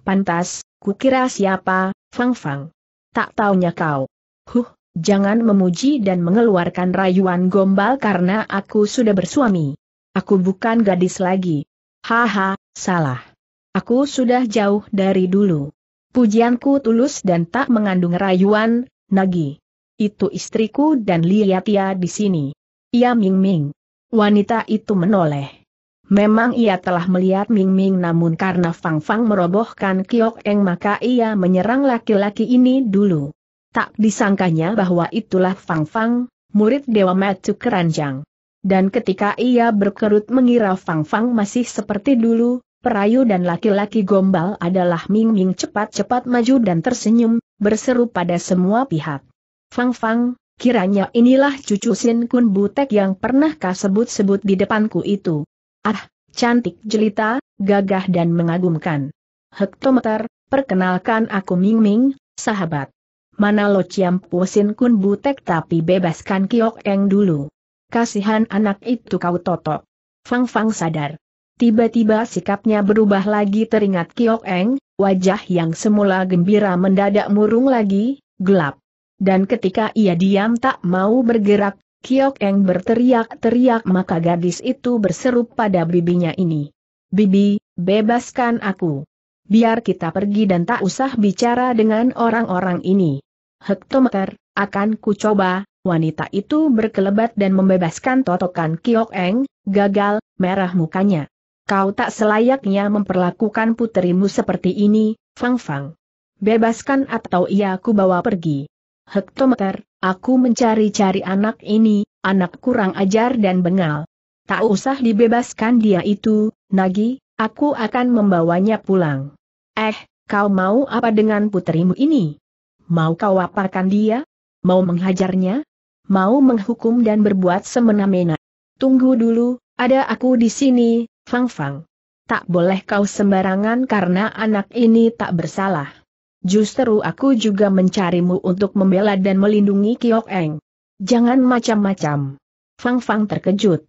Pantas, kukira siapa, Fang Fang. Tak taunya kau. Huh, jangan memuji dan mengeluarkan rayuan gombal karena aku sudah bersuami. Aku bukan gadis lagi. Haha, salah. Aku sudah jauh dari dulu. Pujianku tulus dan tak mengandung rayuan, Nagi. Itu istriku dan Liatia di sini. Ia Ming Ming. Wanita itu menoleh. Memang ia telah melihat Ming Ming namun karena Fang Fang merobohkan Kiok Eng maka ia menyerang laki-laki ini dulu. Tak disangkanya bahwa itulah Fang Fang, murid Dewa Macu Keranjang. Dan ketika ia berkerut mengira Fang Fang masih seperti dulu, perayu dan laki-laki gombal adalah Ming Ming cepat-cepat maju dan tersenyum, berseru pada semua pihak. Fang Fang, kiranya inilah cucu Sin Kun Butek yang pernah kau sebut-sebut di depanku itu. Ah, cantik jelita, gagah dan mengagumkan. Hektometer, perkenalkan aku Ming Ming, sahabat. Mana lo ciam pusin kun butek tapi bebaskan Kiok Eng dulu. Kasihan anak itu kau totok. Fang Fang sadar. Tiba-tiba sikapnya berubah lagi teringat Kiok Eng, wajah yang semula gembira mendadak murung lagi, gelap. Dan ketika ia diam tak mau bergerak, Kiok Eng berteriak-teriak maka gadis itu berseru pada bibinya ini. Bibi, bebaskan aku. Biar kita pergi dan tak usah bicara dengan orang-orang ini. Hektometer, akan ku coba, wanita itu berkelebat dan membebaskan totokan Kiok Eng, gagal, merah mukanya. Kau tak selayaknya memperlakukan puterimu seperti ini, Fang Fang. Bebaskan atau ia aku bawa pergi. Hektometer, aku mencari-cari anak ini, anak kurang ajar dan bengal. Tak usah dibebaskan dia itu, Nagi, aku akan membawanya pulang. Eh, kau mau apa dengan puterimu ini? Mau kau apakan dia? Mau menghajarnya? Mau menghukum dan berbuat semena-mena? Tunggu dulu, ada aku di sini, Fang Fang. Tak boleh kau sembarangan karena anak ini tak bersalah. Justru aku juga mencarimu untuk membela dan melindungi Kiok Eng. Jangan macam-macam. Fang Fang terkejut.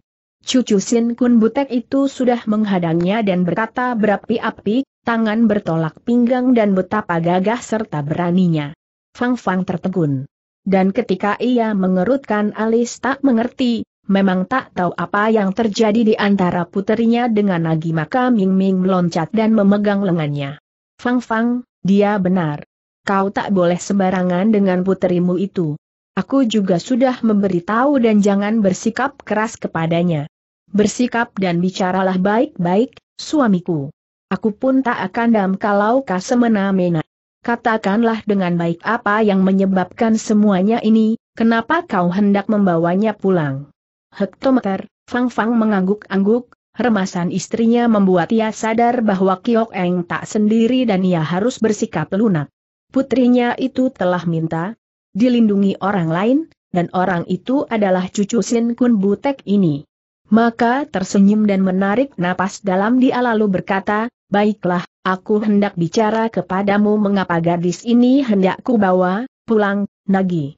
Cucu Sin Kun Butek itu sudah menghadangnya dan berkata berapi-api, tangan bertolak pinggang dan betapa gagah serta beraninya. Fang Fang tertegun. Dan ketika ia mengerutkan alis tak mengerti, Memang tak tahu apa yang terjadi di antara puterinya dengan Nagi maka Ming Ming meloncat dan memegang lengannya. Fang Fang, dia benar. Kau tak boleh sembarangan dengan puterimu itu. Aku juga sudah memberitahu dan jangan bersikap keras kepadanya. Bersikap dan bicaralah baik-baik, suamiku. Aku pun tak akan dam kalau kau semena-mena. Katakanlah dengan baik apa yang menyebabkan semuanya ini, kenapa kau hendak membawanya pulang. Hektometer, Fang Fang mengangguk-angguk, remasan istrinya membuat ia sadar bahwa Kiok Eng tak sendiri dan ia harus bersikap lunak. Putrinya itu telah minta dilindungi orang lain, dan orang itu adalah cucu Sin Kun Butek ini. Maka tersenyum dan menarik napas dalam dia lalu berkata, Baiklah, aku hendak bicara kepadamu mengapa gadis ini hendak ku bawa, pulang, Nagi.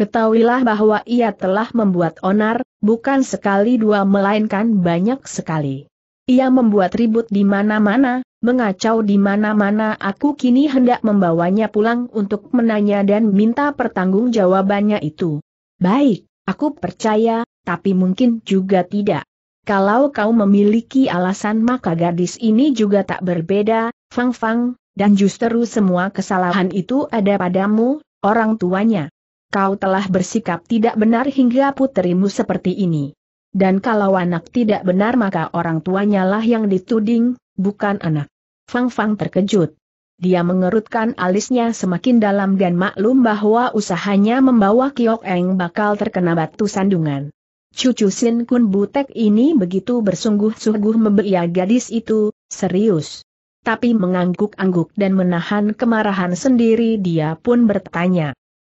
Ketahuilah bahwa ia telah membuat onar, bukan sekali dua melainkan banyak sekali. Ia membuat ribut di mana-mana, mengacau di mana-mana aku kini hendak membawanya pulang untuk menanya dan minta pertanggungjawabannya itu. Baik, aku percaya, tapi mungkin juga tidak. Kalau kau memiliki alasan maka gadis ini juga tak berbeda, Fang Fang, dan justru semua kesalahan itu ada padamu, orang tuanya kau telah bersikap tidak benar hingga puterimu seperti ini. Dan kalau anak tidak benar maka orang tuanya lah yang dituding, bukan anak. Fang Fang terkejut. Dia mengerutkan alisnya semakin dalam dan maklum bahwa usahanya membawa Kiok Eng bakal terkena batu sandungan. Cucu Sin Kun Butek ini begitu bersungguh-sungguh membeli gadis itu, serius. Tapi mengangguk-angguk dan menahan kemarahan sendiri dia pun bertanya.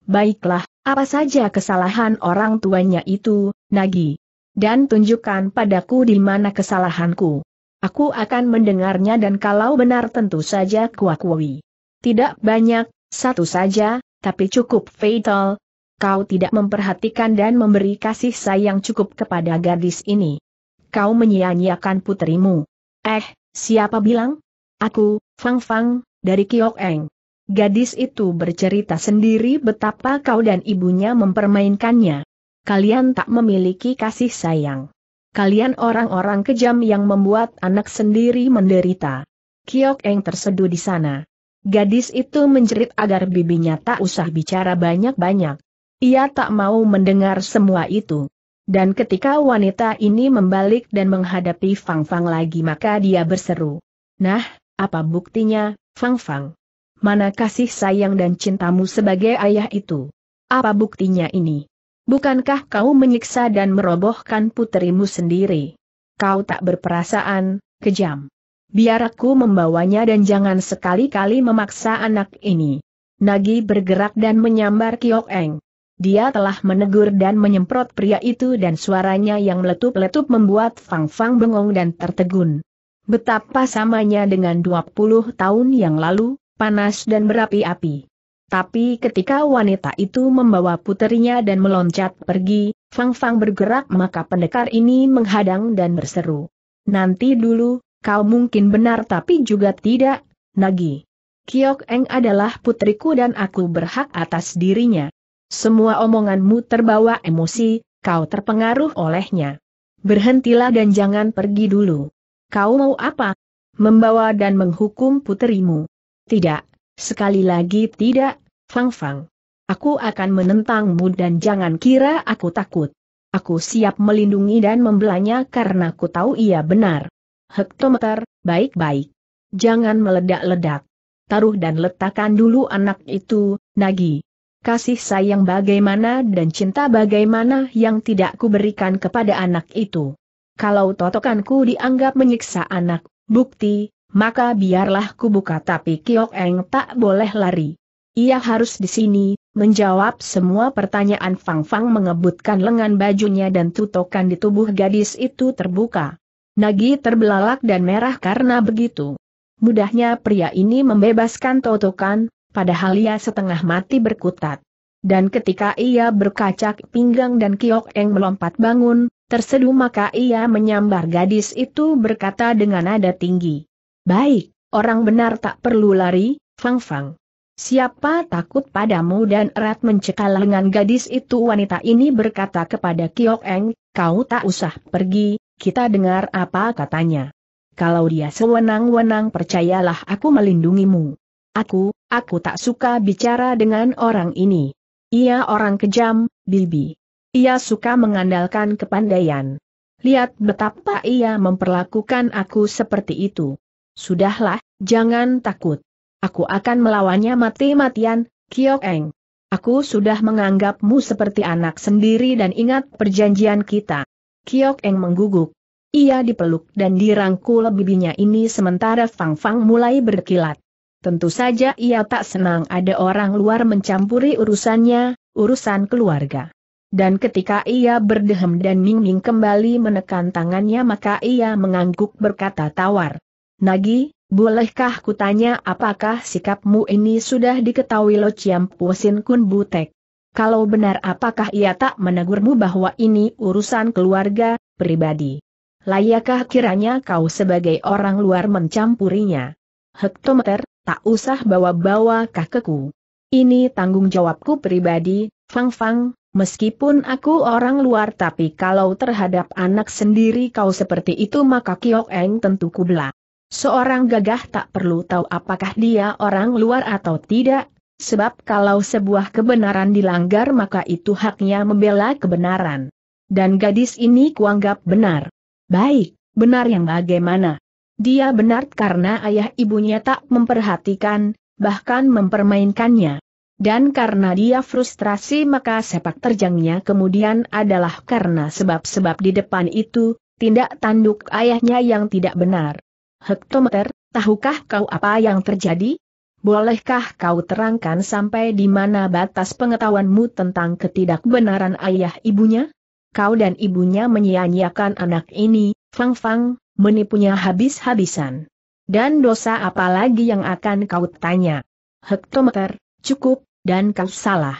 Baiklah, apa saja kesalahan orang tuanya itu, Nagi? Dan tunjukkan padaku di mana kesalahanku. Aku akan mendengarnya dan kalau benar tentu saja kuakui. Tidak banyak, satu saja, tapi cukup fatal. Kau tidak memperhatikan dan memberi kasih sayang cukup kepada gadis ini. Kau menyia-nyiakan putrimu. Eh, siapa bilang? Aku, Fang Fang, dari Kiok Eng. Gadis itu bercerita sendiri betapa kau dan ibunya mempermainkannya. Kalian tak memiliki kasih sayang. Kalian orang-orang kejam yang membuat anak sendiri menderita. Kiok Eng terseduh di sana. Gadis itu menjerit agar bibinya tak usah bicara banyak-banyak. Ia tak mau mendengar semua itu. Dan ketika wanita ini membalik dan menghadapi Fang Fang lagi maka dia berseru. Nah, apa buktinya, Fang Fang? mana kasih sayang dan cintamu sebagai ayah itu? Apa buktinya ini? Bukankah kau menyiksa dan merobohkan putrimu sendiri? Kau tak berperasaan, kejam. Biar aku membawanya dan jangan sekali-kali memaksa anak ini. Nagi bergerak dan menyambar Kiok Eng. Dia telah menegur dan menyemprot pria itu dan suaranya yang meletup-letup membuat Fang Fang bengong dan tertegun. Betapa samanya dengan 20 tahun yang lalu, panas dan berapi-api. Tapi ketika wanita itu membawa puterinya dan meloncat pergi, Fang Fang bergerak maka pendekar ini menghadang dan berseru. Nanti dulu, kau mungkin benar tapi juga tidak, Nagi. Kiok Eng adalah putriku dan aku berhak atas dirinya. Semua omonganmu terbawa emosi, kau terpengaruh olehnya. Berhentilah dan jangan pergi dulu. Kau mau apa? Membawa dan menghukum putrimu? Tidak, sekali lagi tidak, Fang Fang. Aku akan menentangmu dan jangan kira aku takut. Aku siap melindungi dan membelanya karena ku tahu ia benar. Hektometer, baik-baik. Jangan meledak-ledak. Taruh dan letakkan dulu anak itu, Nagi. Kasih sayang bagaimana dan cinta bagaimana yang tidak kuberikan kepada anak itu. Kalau totokanku dianggap menyiksa anak, bukti, maka biarlah kubuka tapi Kiok Eng tak boleh lari. Ia harus di sini, menjawab semua pertanyaan Fang Fang mengebutkan lengan bajunya dan tutokan di tubuh gadis itu terbuka. Nagi terbelalak dan merah karena begitu. Mudahnya pria ini membebaskan totokan, padahal ia setengah mati berkutat. Dan ketika ia berkacak pinggang dan Kiok Eng melompat bangun, terseduh maka ia menyambar gadis itu berkata dengan nada tinggi. Baik, orang benar tak perlu lari, Fang Fang. Siapa takut padamu dan erat mencekal lengan gadis itu wanita ini berkata kepada Kiok Eng, kau tak usah pergi, kita dengar apa katanya. Kalau dia sewenang-wenang percayalah aku melindungimu. Aku, aku tak suka bicara dengan orang ini. Ia orang kejam, Bibi. Ia suka mengandalkan kepandaian. Lihat betapa ia memperlakukan aku seperti itu. Sudahlah, jangan takut. Aku akan melawannya mati-matian, Kiok Eng. Aku sudah menganggapmu seperti anak sendiri dan ingat perjanjian kita. Kiok Eng mengguguk. Ia dipeluk dan dirangkul bibinya ini sementara Fang Fang mulai berkilat. Tentu saja ia tak senang ada orang luar mencampuri urusannya, urusan keluarga. Dan ketika ia berdehem dan Ming Ming kembali menekan tangannya maka ia mengangguk berkata tawar. Nagi, bolehkah kutanya apakah sikapmu ini sudah diketahui Lo Ciam Pusin Kun Butek? Kalau benar apakah ia tak menegurmu bahwa ini urusan keluarga, pribadi? Layakkah kiranya kau sebagai orang luar mencampurinya? Hektometer, tak usah bawa-bawa keku? Ini tanggung jawabku pribadi, Fang Fang, meskipun aku orang luar tapi kalau terhadap anak sendiri kau seperti itu maka Kiok Eng tentu kubelah. Seorang gagah tak perlu tahu apakah dia orang luar atau tidak, sebab kalau sebuah kebenaran dilanggar maka itu haknya membela kebenaran. Dan gadis ini kuanggap benar. Baik, benar yang bagaimana? Dia benar karena ayah ibunya tak memperhatikan, bahkan mempermainkannya. Dan karena dia frustrasi maka sepak terjangnya kemudian adalah karena sebab-sebab di depan itu, tindak tanduk ayahnya yang tidak benar. Hektometer, tahukah kau apa yang terjadi? Bolehkah kau terangkan sampai di mana batas pengetahuanmu tentang ketidakbenaran ayah ibunya? Kau dan ibunya menyia-nyiakan anak ini, Fang Fang, menipunya habis-habisan. Dan dosa apa lagi yang akan kau tanya? Hektometer, cukup, dan kau salah.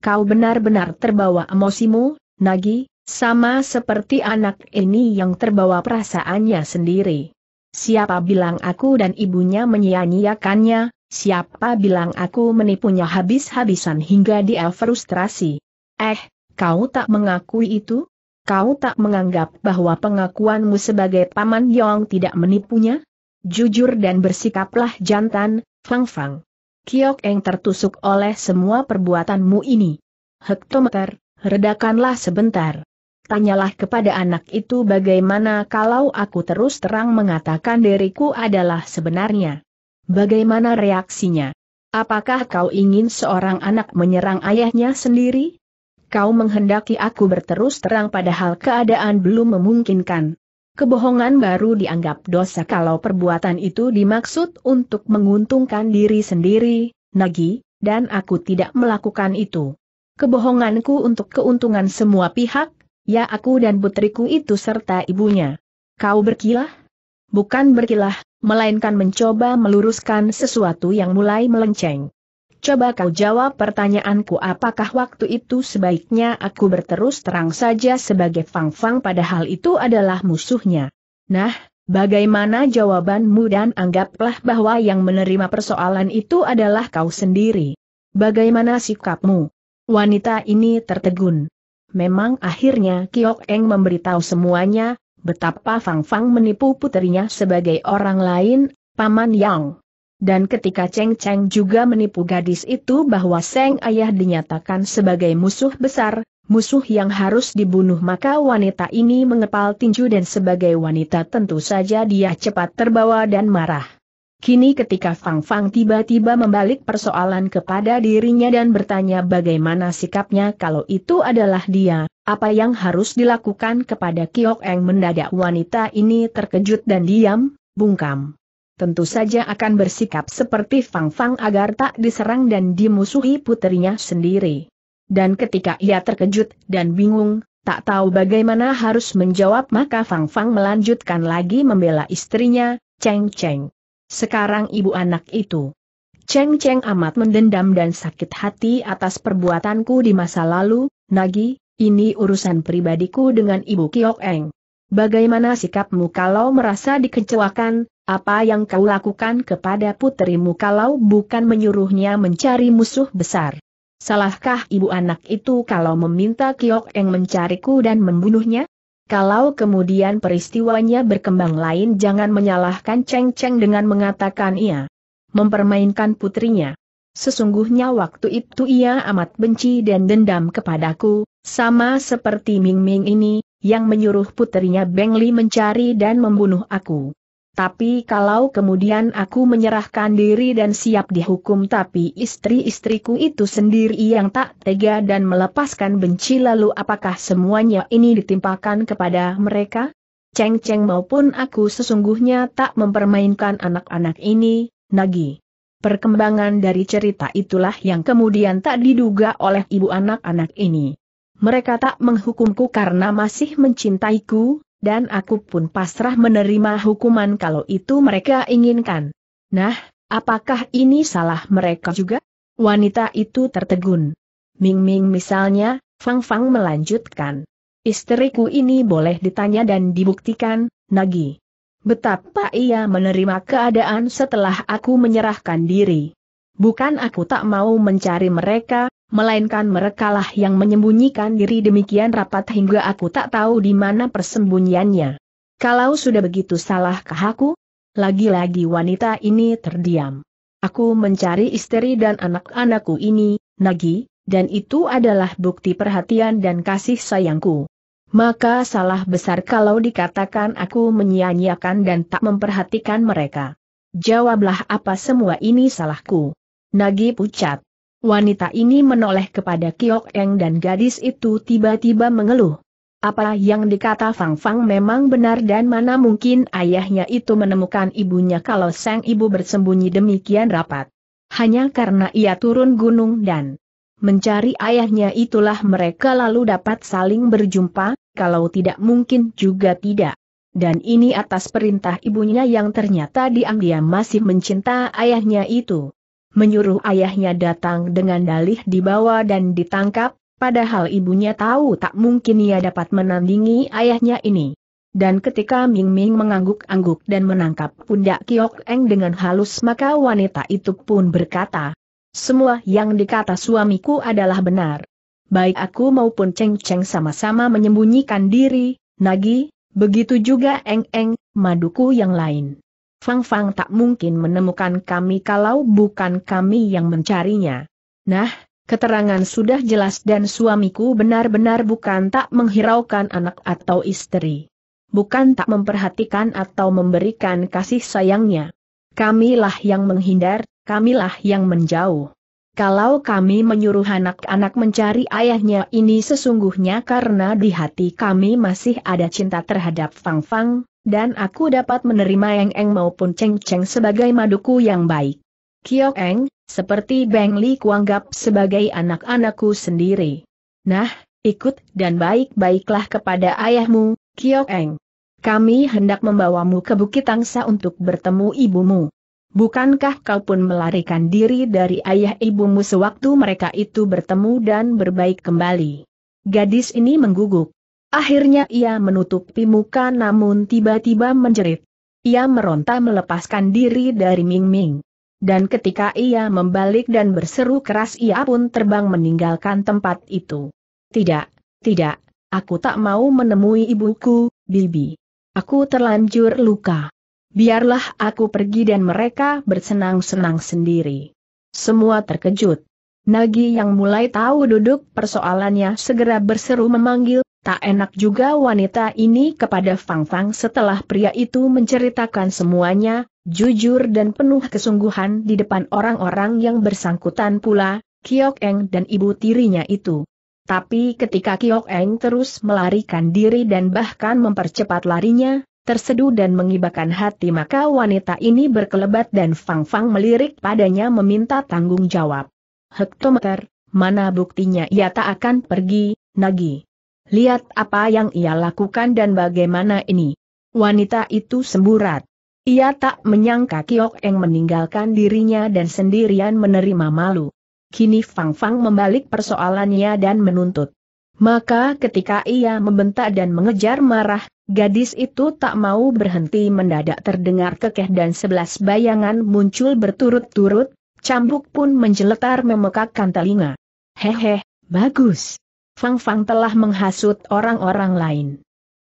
Kau benar-benar terbawa emosimu, Nagi, sama seperti anak ini yang terbawa perasaannya sendiri. Siapa bilang aku dan ibunya menyia-nyiakannya, siapa bilang aku menipunya habis-habisan hingga dia frustrasi. Eh, kau tak mengakui itu? Kau tak menganggap bahwa pengakuanmu sebagai Paman Yong tidak menipunya? Jujur dan bersikaplah jantan, Fang Fang. Kiok Eng tertusuk oleh semua perbuatanmu ini. Hektometer, redakanlah sebentar. Tanyalah kepada anak itu bagaimana kalau aku terus terang mengatakan diriku adalah sebenarnya. Bagaimana reaksinya? Apakah kau ingin seorang anak menyerang ayahnya sendiri? Kau menghendaki aku berterus terang padahal keadaan belum memungkinkan. Kebohongan baru dianggap dosa kalau perbuatan itu dimaksud untuk menguntungkan diri sendiri, Nagi, dan aku tidak melakukan itu. Kebohonganku untuk keuntungan semua pihak, ya aku dan putriku itu serta ibunya. Kau berkilah? Bukan berkilah, melainkan mencoba meluruskan sesuatu yang mulai melenceng. Coba kau jawab pertanyaanku apakah waktu itu sebaiknya aku berterus terang saja sebagai Fang Fang padahal itu adalah musuhnya. Nah, bagaimana jawabanmu dan anggaplah bahwa yang menerima persoalan itu adalah kau sendiri. Bagaimana sikapmu? Wanita ini tertegun memang akhirnya Kiok Eng memberitahu semuanya, betapa Fang Fang menipu putrinya sebagai orang lain, Paman Yang. Dan ketika Cheng Cheng juga menipu gadis itu bahwa Seng Ayah dinyatakan sebagai musuh besar, musuh yang harus dibunuh maka wanita ini mengepal tinju dan sebagai wanita tentu saja dia cepat terbawa dan marah. Kini ketika Fang Fang tiba-tiba membalik persoalan kepada dirinya dan bertanya bagaimana sikapnya kalau itu adalah dia, apa yang harus dilakukan kepada Kiok Eng mendadak wanita ini terkejut dan diam, bungkam. Tentu saja akan bersikap seperti Fang Fang agar tak diserang dan dimusuhi putrinya sendiri. Dan ketika ia terkejut dan bingung, tak tahu bagaimana harus menjawab maka Fang Fang melanjutkan lagi membela istrinya, Cheng Cheng. Sekarang ibu anak itu. Cheng Cheng amat mendendam dan sakit hati atas perbuatanku di masa lalu, Nagi, ini urusan pribadiku dengan ibu Kiok Eng. Bagaimana sikapmu kalau merasa dikecewakan, apa yang kau lakukan kepada puterimu kalau bukan menyuruhnya mencari musuh besar? Salahkah ibu anak itu kalau meminta Kiok Eng mencariku dan membunuhnya? Kalau kemudian peristiwanya berkembang lain jangan menyalahkan Cheng Cheng dengan mengatakan ia mempermainkan putrinya. Sesungguhnya waktu itu ia amat benci dan dendam kepadaku, sama seperti Ming Ming ini, yang menyuruh putrinya Beng Li mencari dan membunuh aku. Tapi kalau kemudian aku menyerahkan diri dan siap dihukum tapi istri-istriku itu sendiri yang tak tega dan melepaskan benci lalu apakah semuanya ini ditimpakan kepada mereka? Ceng Ceng maupun aku sesungguhnya tak mempermainkan anak-anak ini, Nagi. Perkembangan dari cerita itulah yang kemudian tak diduga oleh ibu anak-anak ini. Mereka tak menghukumku karena masih mencintaiku, dan aku pun pasrah menerima hukuman kalau itu mereka inginkan. Nah, apakah ini salah mereka juga? Wanita itu tertegun. Ming Ming misalnya, Fang Fang melanjutkan. Istriku ini boleh ditanya dan dibuktikan, Nagi. Betapa ia menerima keadaan setelah aku menyerahkan diri. Bukan aku tak mau mencari mereka, melainkan merekalah yang menyembunyikan diri demikian rapat hingga aku tak tahu di mana persembunyiannya. Kalau sudah begitu salahkah aku? Lagi-lagi wanita ini terdiam. Aku mencari istri dan anak-anakku ini, Nagi, dan itu adalah bukti perhatian dan kasih sayangku. Maka salah besar kalau dikatakan aku menyia-nyiakan dan tak memperhatikan mereka. Jawablah apa semua ini salahku. Nagi pucat. Wanita ini menoleh kepada Kiok Eng dan gadis itu tiba-tiba mengeluh. Apa yang dikata Fang Fang memang benar dan mana mungkin ayahnya itu menemukan ibunya kalau sang ibu bersembunyi demikian rapat. Hanya karena ia turun gunung dan mencari ayahnya itulah mereka lalu dapat saling berjumpa, kalau tidak mungkin juga tidak. Dan ini atas perintah ibunya yang ternyata diam-diam masih mencinta ayahnya itu menyuruh ayahnya datang dengan dalih dibawa dan ditangkap, padahal ibunya tahu tak mungkin ia dapat menandingi ayahnya ini. Dan ketika Ming Ming mengangguk-angguk dan menangkap pundak Kiok Eng dengan halus maka wanita itu pun berkata, Semua yang dikata suamiku adalah benar. Baik aku maupun Cheng Cheng sama-sama menyembunyikan diri, Nagi, begitu juga Eng Eng, maduku yang lain. Fang Fang tak mungkin menemukan kami kalau bukan kami yang mencarinya. Nah, keterangan sudah jelas dan suamiku benar-benar bukan tak menghiraukan anak atau istri. Bukan tak memperhatikan atau memberikan kasih sayangnya. Kamilah yang menghindar, kamilah yang menjauh. Kalau kami menyuruh anak-anak mencari ayahnya ini sesungguhnya karena di hati kami masih ada cinta terhadap Fang Fang, dan aku dapat menerima Yang Eng maupun Cheng Cheng sebagai maduku yang baik. Kiok Eng, seperti Beng Li kuanggap sebagai anak-anakku sendiri. Nah, ikut dan baik-baiklah kepada ayahmu, Kiok Eng. Kami hendak membawamu ke Bukit Tangsa untuk bertemu ibumu. Bukankah kau pun melarikan diri dari ayah ibumu sewaktu mereka itu bertemu dan berbaik kembali? Gadis ini mengguguk. Akhirnya ia menutupi muka namun tiba-tiba menjerit. Ia meronta melepaskan diri dari Ming Ming. Dan ketika ia membalik dan berseru keras ia pun terbang meninggalkan tempat itu. Tidak, tidak, aku tak mau menemui ibuku, Bibi. Aku terlanjur luka biarlah aku pergi dan mereka bersenang-senang sendiri. Semua terkejut. Nagi yang mulai tahu duduk persoalannya segera berseru memanggil, tak enak juga wanita ini kepada Fang Fang setelah pria itu menceritakan semuanya, jujur dan penuh kesungguhan di depan orang-orang yang bersangkutan pula, Kiok Eng dan ibu tirinya itu. Tapi ketika Kiok Eng terus melarikan diri dan bahkan mempercepat larinya, terseduh dan mengibakan hati maka wanita ini berkelebat dan Fang Fang melirik padanya meminta tanggung jawab. Hektometer, mana buktinya ia tak akan pergi, Nagi. Lihat apa yang ia lakukan dan bagaimana ini. Wanita itu semburat. Ia tak menyangka Kiok Eng meninggalkan dirinya dan sendirian menerima malu. Kini Fang Fang membalik persoalannya dan menuntut. Maka ketika ia membentak dan mengejar marah, Gadis itu tak mau berhenti mendadak terdengar kekeh dan sebelas bayangan muncul berturut-turut, cambuk pun menjeletar memekakkan telinga. Hehe, bagus. Fang Fang telah menghasut orang-orang lain.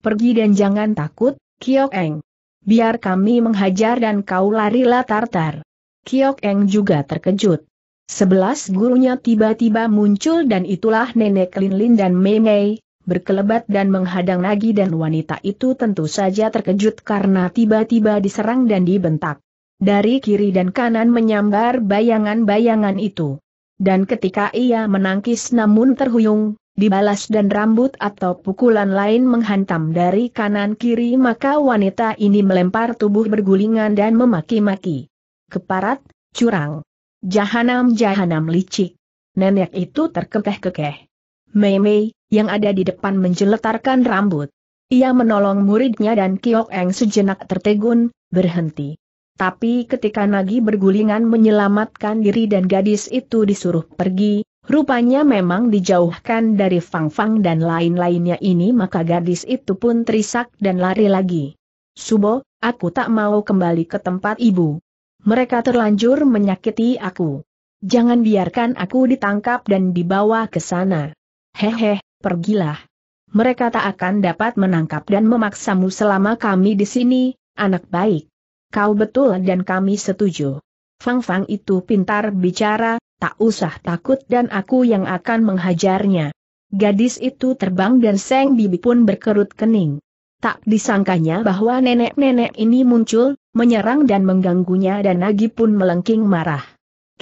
Pergi dan jangan takut, Kiok Eng. Biar kami menghajar dan kau larilah tartar. Kiok Eng juga terkejut. Sebelas gurunya tiba-tiba muncul dan itulah nenek Lin Lin dan Mei Mei, berkelebat dan menghadang Nagi dan wanita itu tentu saja terkejut karena tiba-tiba diserang dan dibentak. Dari kiri dan kanan menyambar bayangan-bayangan itu. Dan ketika ia menangkis namun terhuyung, dibalas dan rambut atau pukulan lain menghantam dari kanan kiri maka wanita ini melempar tubuh bergulingan dan memaki-maki. Keparat, curang. Jahanam-jahanam licik. Nenek itu terkekeh-kekeh. Mei Mei, yang ada di depan menjeletarkan rambut. Ia menolong muridnya dan Kiok Eng sejenak tertegun, berhenti. Tapi ketika Nagi bergulingan menyelamatkan diri dan gadis itu disuruh pergi, rupanya memang dijauhkan dari Fang Fang dan lain-lainnya ini maka gadis itu pun terisak dan lari lagi. Subo, aku tak mau kembali ke tempat ibu. Mereka terlanjur menyakiti aku. Jangan biarkan aku ditangkap dan dibawa ke sana. Hehe, pergilah. Mereka tak akan dapat menangkap dan memaksamu selama kami di sini, anak baik. Kau betul dan kami setuju. Fang Fang itu pintar bicara, tak usah takut dan aku yang akan menghajarnya. Gadis itu terbang dan Seng Bibi pun berkerut kening. Tak disangkanya bahwa nenek-nenek ini muncul, menyerang dan mengganggunya dan Nagi pun melengking marah.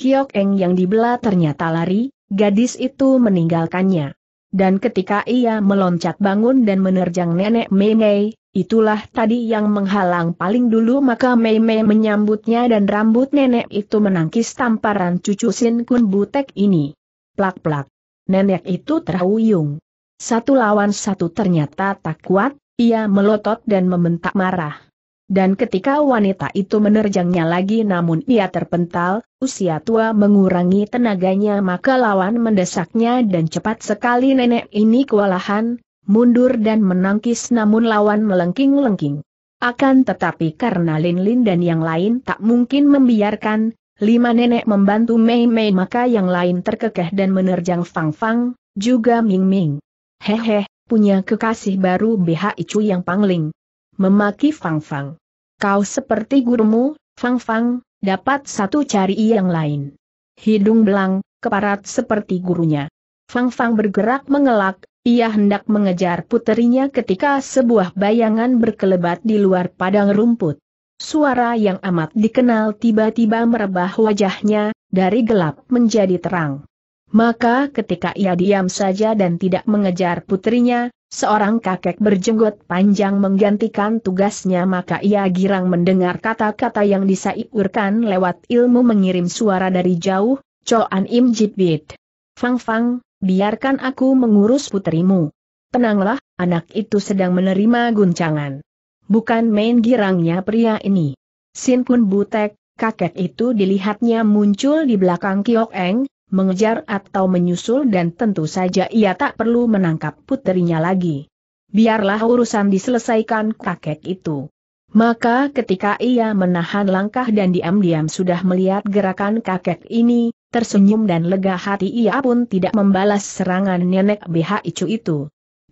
Kiok Eng yang dibelah ternyata lari, gadis itu meninggalkannya. Dan ketika ia meloncat bangun dan menerjang nenek Mei Mei, itulah tadi yang menghalang paling dulu maka Mei Mei menyambutnya dan rambut nenek itu menangkis tamparan cucu Sin Kun Butek ini. Plak-plak. Nenek itu terhuyung. Satu lawan satu ternyata tak kuat, ia melotot dan membentak marah. Dan ketika wanita itu menerjangnya lagi namun ia terpental, usia tua mengurangi tenaganya maka lawan mendesaknya dan cepat sekali nenek ini kewalahan, mundur dan menangkis namun lawan melengking-lengking. Akan tetapi karena Lin Lin dan yang lain tak mungkin membiarkan, lima nenek membantu Mei Mei maka yang lain terkekeh dan menerjang Fang Fang, juga Ming Ming. Hehe, punya kekasih baru BHI Chu yang pangling. Memaki Fang Fang. Kau seperti gurumu, Fang Fang, dapat satu cari yang lain. Hidung belang, keparat seperti gurunya. Fang Fang bergerak mengelak, ia hendak mengejar puterinya ketika sebuah bayangan berkelebat di luar padang rumput. Suara yang amat dikenal tiba-tiba merebah wajahnya, dari gelap menjadi terang. Maka ketika ia diam saja dan tidak mengejar putrinya, Seorang kakek berjenggot panjang menggantikan tugasnya maka ia girang mendengar kata-kata yang disaikurkan lewat ilmu mengirim suara dari jauh, Coan Im Jitbit. Fang Fang, biarkan aku mengurus putrimu. Tenanglah, anak itu sedang menerima guncangan. Bukan main girangnya pria ini. Sin Kun Butek, kakek itu dilihatnya muncul di belakang Kiok Eng, mengejar atau menyusul dan tentu saja ia tak perlu menangkap putrinya lagi. Biarlah urusan diselesaikan kakek itu. Maka ketika ia menahan langkah dan diam-diam sudah melihat gerakan kakek ini, tersenyum dan lega hati ia pun tidak membalas serangan nenek BH Icu itu.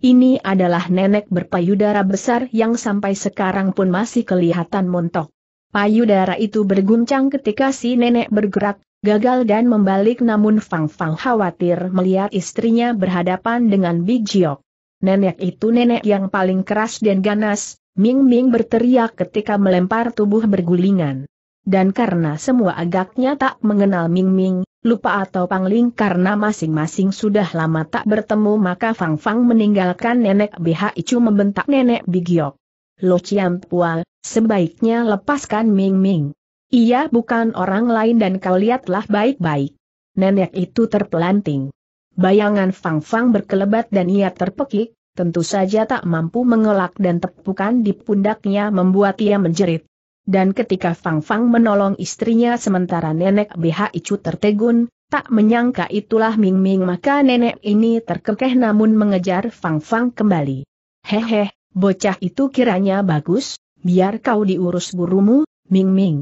Ini adalah nenek berpayudara besar yang sampai sekarang pun masih kelihatan montok. Payudara itu berguncang ketika si nenek bergerak, gagal dan membalik namun Fang Fang khawatir melihat istrinya berhadapan dengan Big Jiok. Nenek itu nenek yang paling keras dan ganas, Ming Ming berteriak ketika melempar tubuh bergulingan. Dan karena semua agaknya tak mengenal Ming Ming, lupa atau pangling karena masing-masing sudah lama tak bertemu maka Fang Fang meninggalkan nenek Icu membentak nenek Jiok. Lo Chiam Pual, sebaiknya lepaskan Ming Ming. Ia bukan orang lain dan kau lihatlah baik-baik. Nenek itu terpelanting. Bayangan Fang Fang berkelebat dan ia terpekik, tentu saja tak mampu mengelak dan tepukan di pundaknya membuat ia menjerit. Dan ketika Fang Fang menolong istrinya sementara nenek BH Icu tertegun, Tak menyangka itulah Ming Ming maka nenek ini terkekeh namun mengejar Fang Fang kembali. Hehe, bocah itu kiranya bagus, biar kau diurus burumu, Ming Ming.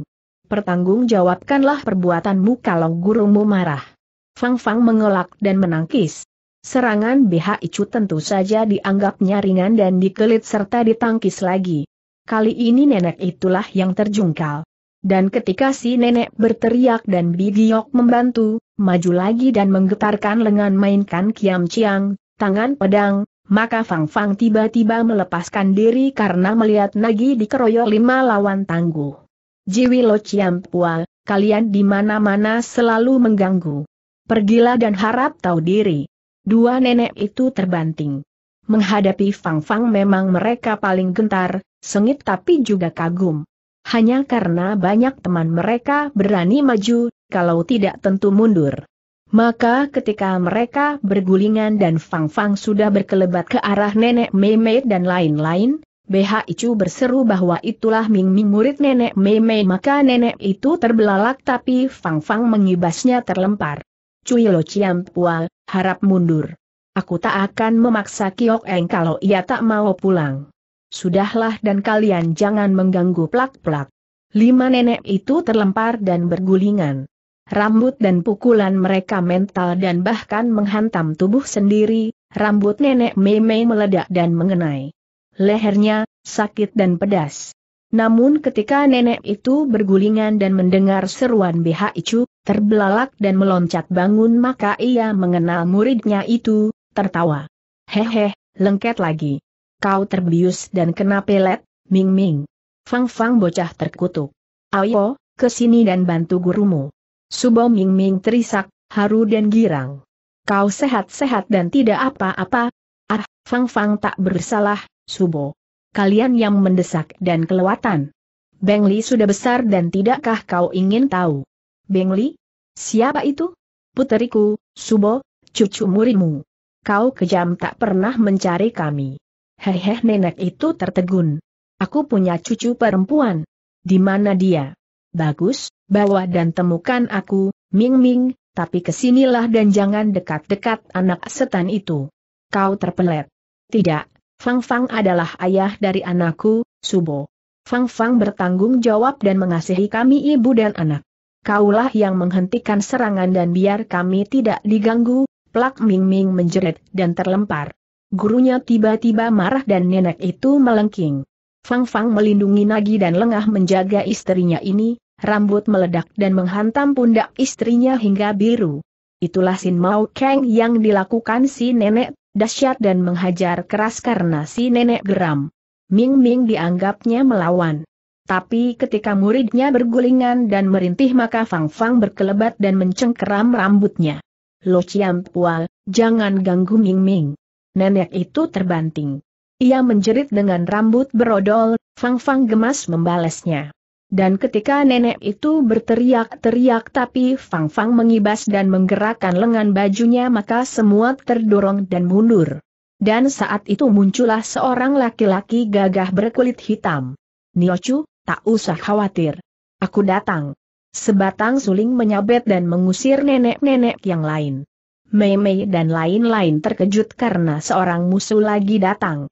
Pertanggungjawabkanlah perbuatanmu kalau gurumu marah. Fang Fang mengelak dan menangkis. Serangan BH Icu tentu saja dianggapnya ringan dan dikelit serta ditangkis lagi. Kali ini nenek itulah yang terjungkal. Dan ketika si nenek berteriak dan Bigiok membantu, maju lagi dan menggetarkan lengan mainkan Kiam Chiang, tangan pedang, maka Fang Fang tiba-tiba melepaskan diri karena melihat Nagi dikeroyok lima lawan tangguh. Jiwi Chiam Pua, kalian di mana-mana selalu mengganggu. Pergilah dan harap tahu diri. Dua nenek itu terbanting. Menghadapi Fang Fang memang mereka paling gentar, sengit tapi juga kagum. Hanya karena banyak teman mereka berani maju, kalau tidak tentu mundur. Maka ketika mereka bergulingan dan Fang Fang sudah berkelebat ke arah nenek Meme dan lain-lain, BH Icu berseru bahwa itulah Ming Ming murid nenek Mei Mei maka nenek itu terbelalak tapi Fang Fang mengibasnya terlempar. Cui Lo Ciam Pual, harap mundur. Aku tak akan memaksa Kiok Eng kalau ia tak mau pulang. Sudahlah dan kalian jangan mengganggu plak-plak. Lima nenek itu terlempar dan bergulingan. Rambut dan pukulan mereka mental dan bahkan menghantam tubuh sendiri, rambut nenek Mei Mei meledak dan mengenai lehernya, sakit dan pedas. Namun ketika nenek itu bergulingan dan mendengar seruan BH Icu, terbelalak dan meloncat bangun maka ia mengenal muridnya itu, tertawa. Hehe, lengket lagi. Kau terbius dan kena pelet, Ming Ming. Fang Fang bocah terkutuk. Ayo, kesini dan bantu gurumu. Subo Ming Ming terisak, haru dan girang. Kau sehat-sehat dan tidak apa-apa. Ah, Fang Fang tak bersalah, Subo. Kalian yang mendesak dan kelewatan. Bengli sudah besar dan tidakkah kau ingin tahu? Bengli? Siapa itu? Puteriku, Subo, cucu murimu. Kau kejam tak pernah mencari kami. Hehe nenek itu tertegun. Aku punya cucu perempuan. Di mana dia? Bagus, bawa dan temukan aku, Ming Ming, tapi kesinilah dan jangan dekat-dekat anak setan itu. Kau terpelet. Tidak, Fang Fang adalah ayah dari anakku, Subo. Fang Fang bertanggung jawab dan mengasihi kami ibu dan anak. Kaulah yang menghentikan serangan dan biar kami tidak diganggu, Plak Ming Ming menjerit dan terlempar. Gurunya tiba-tiba marah dan nenek itu melengking. Fang Fang melindungi Nagi dan lengah menjaga istrinya ini, rambut meledak dan menghantam pundak istrinya hingga biru. Itulah Sin Mao Kang yang dilakukan si nenek dahsyat dan menghajar keras karena si nenek geram. Ming Ming dianggapnya melawan. Tapi ketika muridnya bergulingan dan merintih maka Fang Fang berkelebat dan mencengkeram rambutnya. Lo Chiam Pua, jangan ganggu Ming Ming. Nenek itu terbanting. Ia menjerit dengan rambut berodol, Fang Fang gemas membalasnya. Dan ketika nenek itu berteriak-teriak tapi Fang Fang mengibas dan menggerakkan lengan bajunya maka semua terdorong dan mundur. Dan saat itu muncullah seorang laki-laki gagah berkulit hitam. Niochu, tak usah khawatir. Aku datang. Sebatang suling menyabet dan mengusir nenek-nenek yang lain. Mei-mei dan lain-lain terkejut karena seorang musuh lagi datang.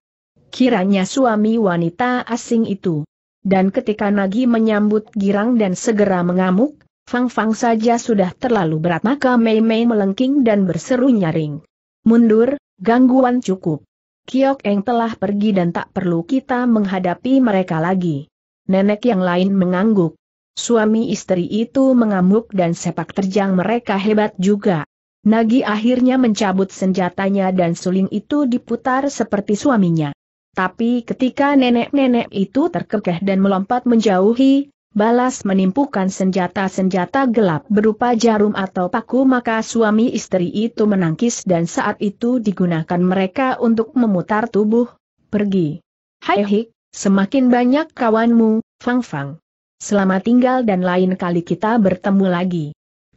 Kiranya suami wanita asing itu. Dan ketika Nagi menyambut girang dan segera mengamuk, Fang Fang saja sudah terlalu berat maka Mei Mei melengking dan berseru nyaring. Mundur, gangguan cukup. Kiok Eng telah pergi dan tak perlu kita menghadapi mereka lagi. Nenek yang lain mengangguk. Suami istri itu mengamuk dan sepak terjang mereka hebat juga. Nagi akhirnya mencabut senjatanya dan suling itu diputar seperti suaminya. Tapi ketika nenek-nenek itu terkekeh dan melompat menjauhi, balas menimpukan senjata-senjata gelap berupa jarum atau paku maka suami istri itu menangkis dan saat itu digunakan mereka untuk memutar tubuh, pergi. Hai hik, semakin banyak kawanmu, Fang Fang. Selamat tinggal dan lain kali kita bertemu lagi.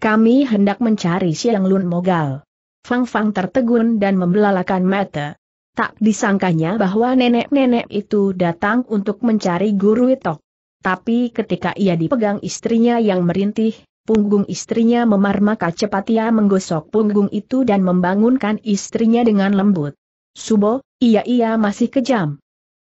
Kami hendak mencari Siang Lun Mogal. Fang Fang tertegun dan membelalakan mata. Tak disangkanya bahwa nenek-nenek itu datang untuk mencari guru Witok. Tapi ketika ia dipegang istrinya yang merintih, punggung istrinya memar maka cepat ia menggosok punggung itu dan membangunkan istrinya dengan lembut. Subo, iya-iya masih kejam.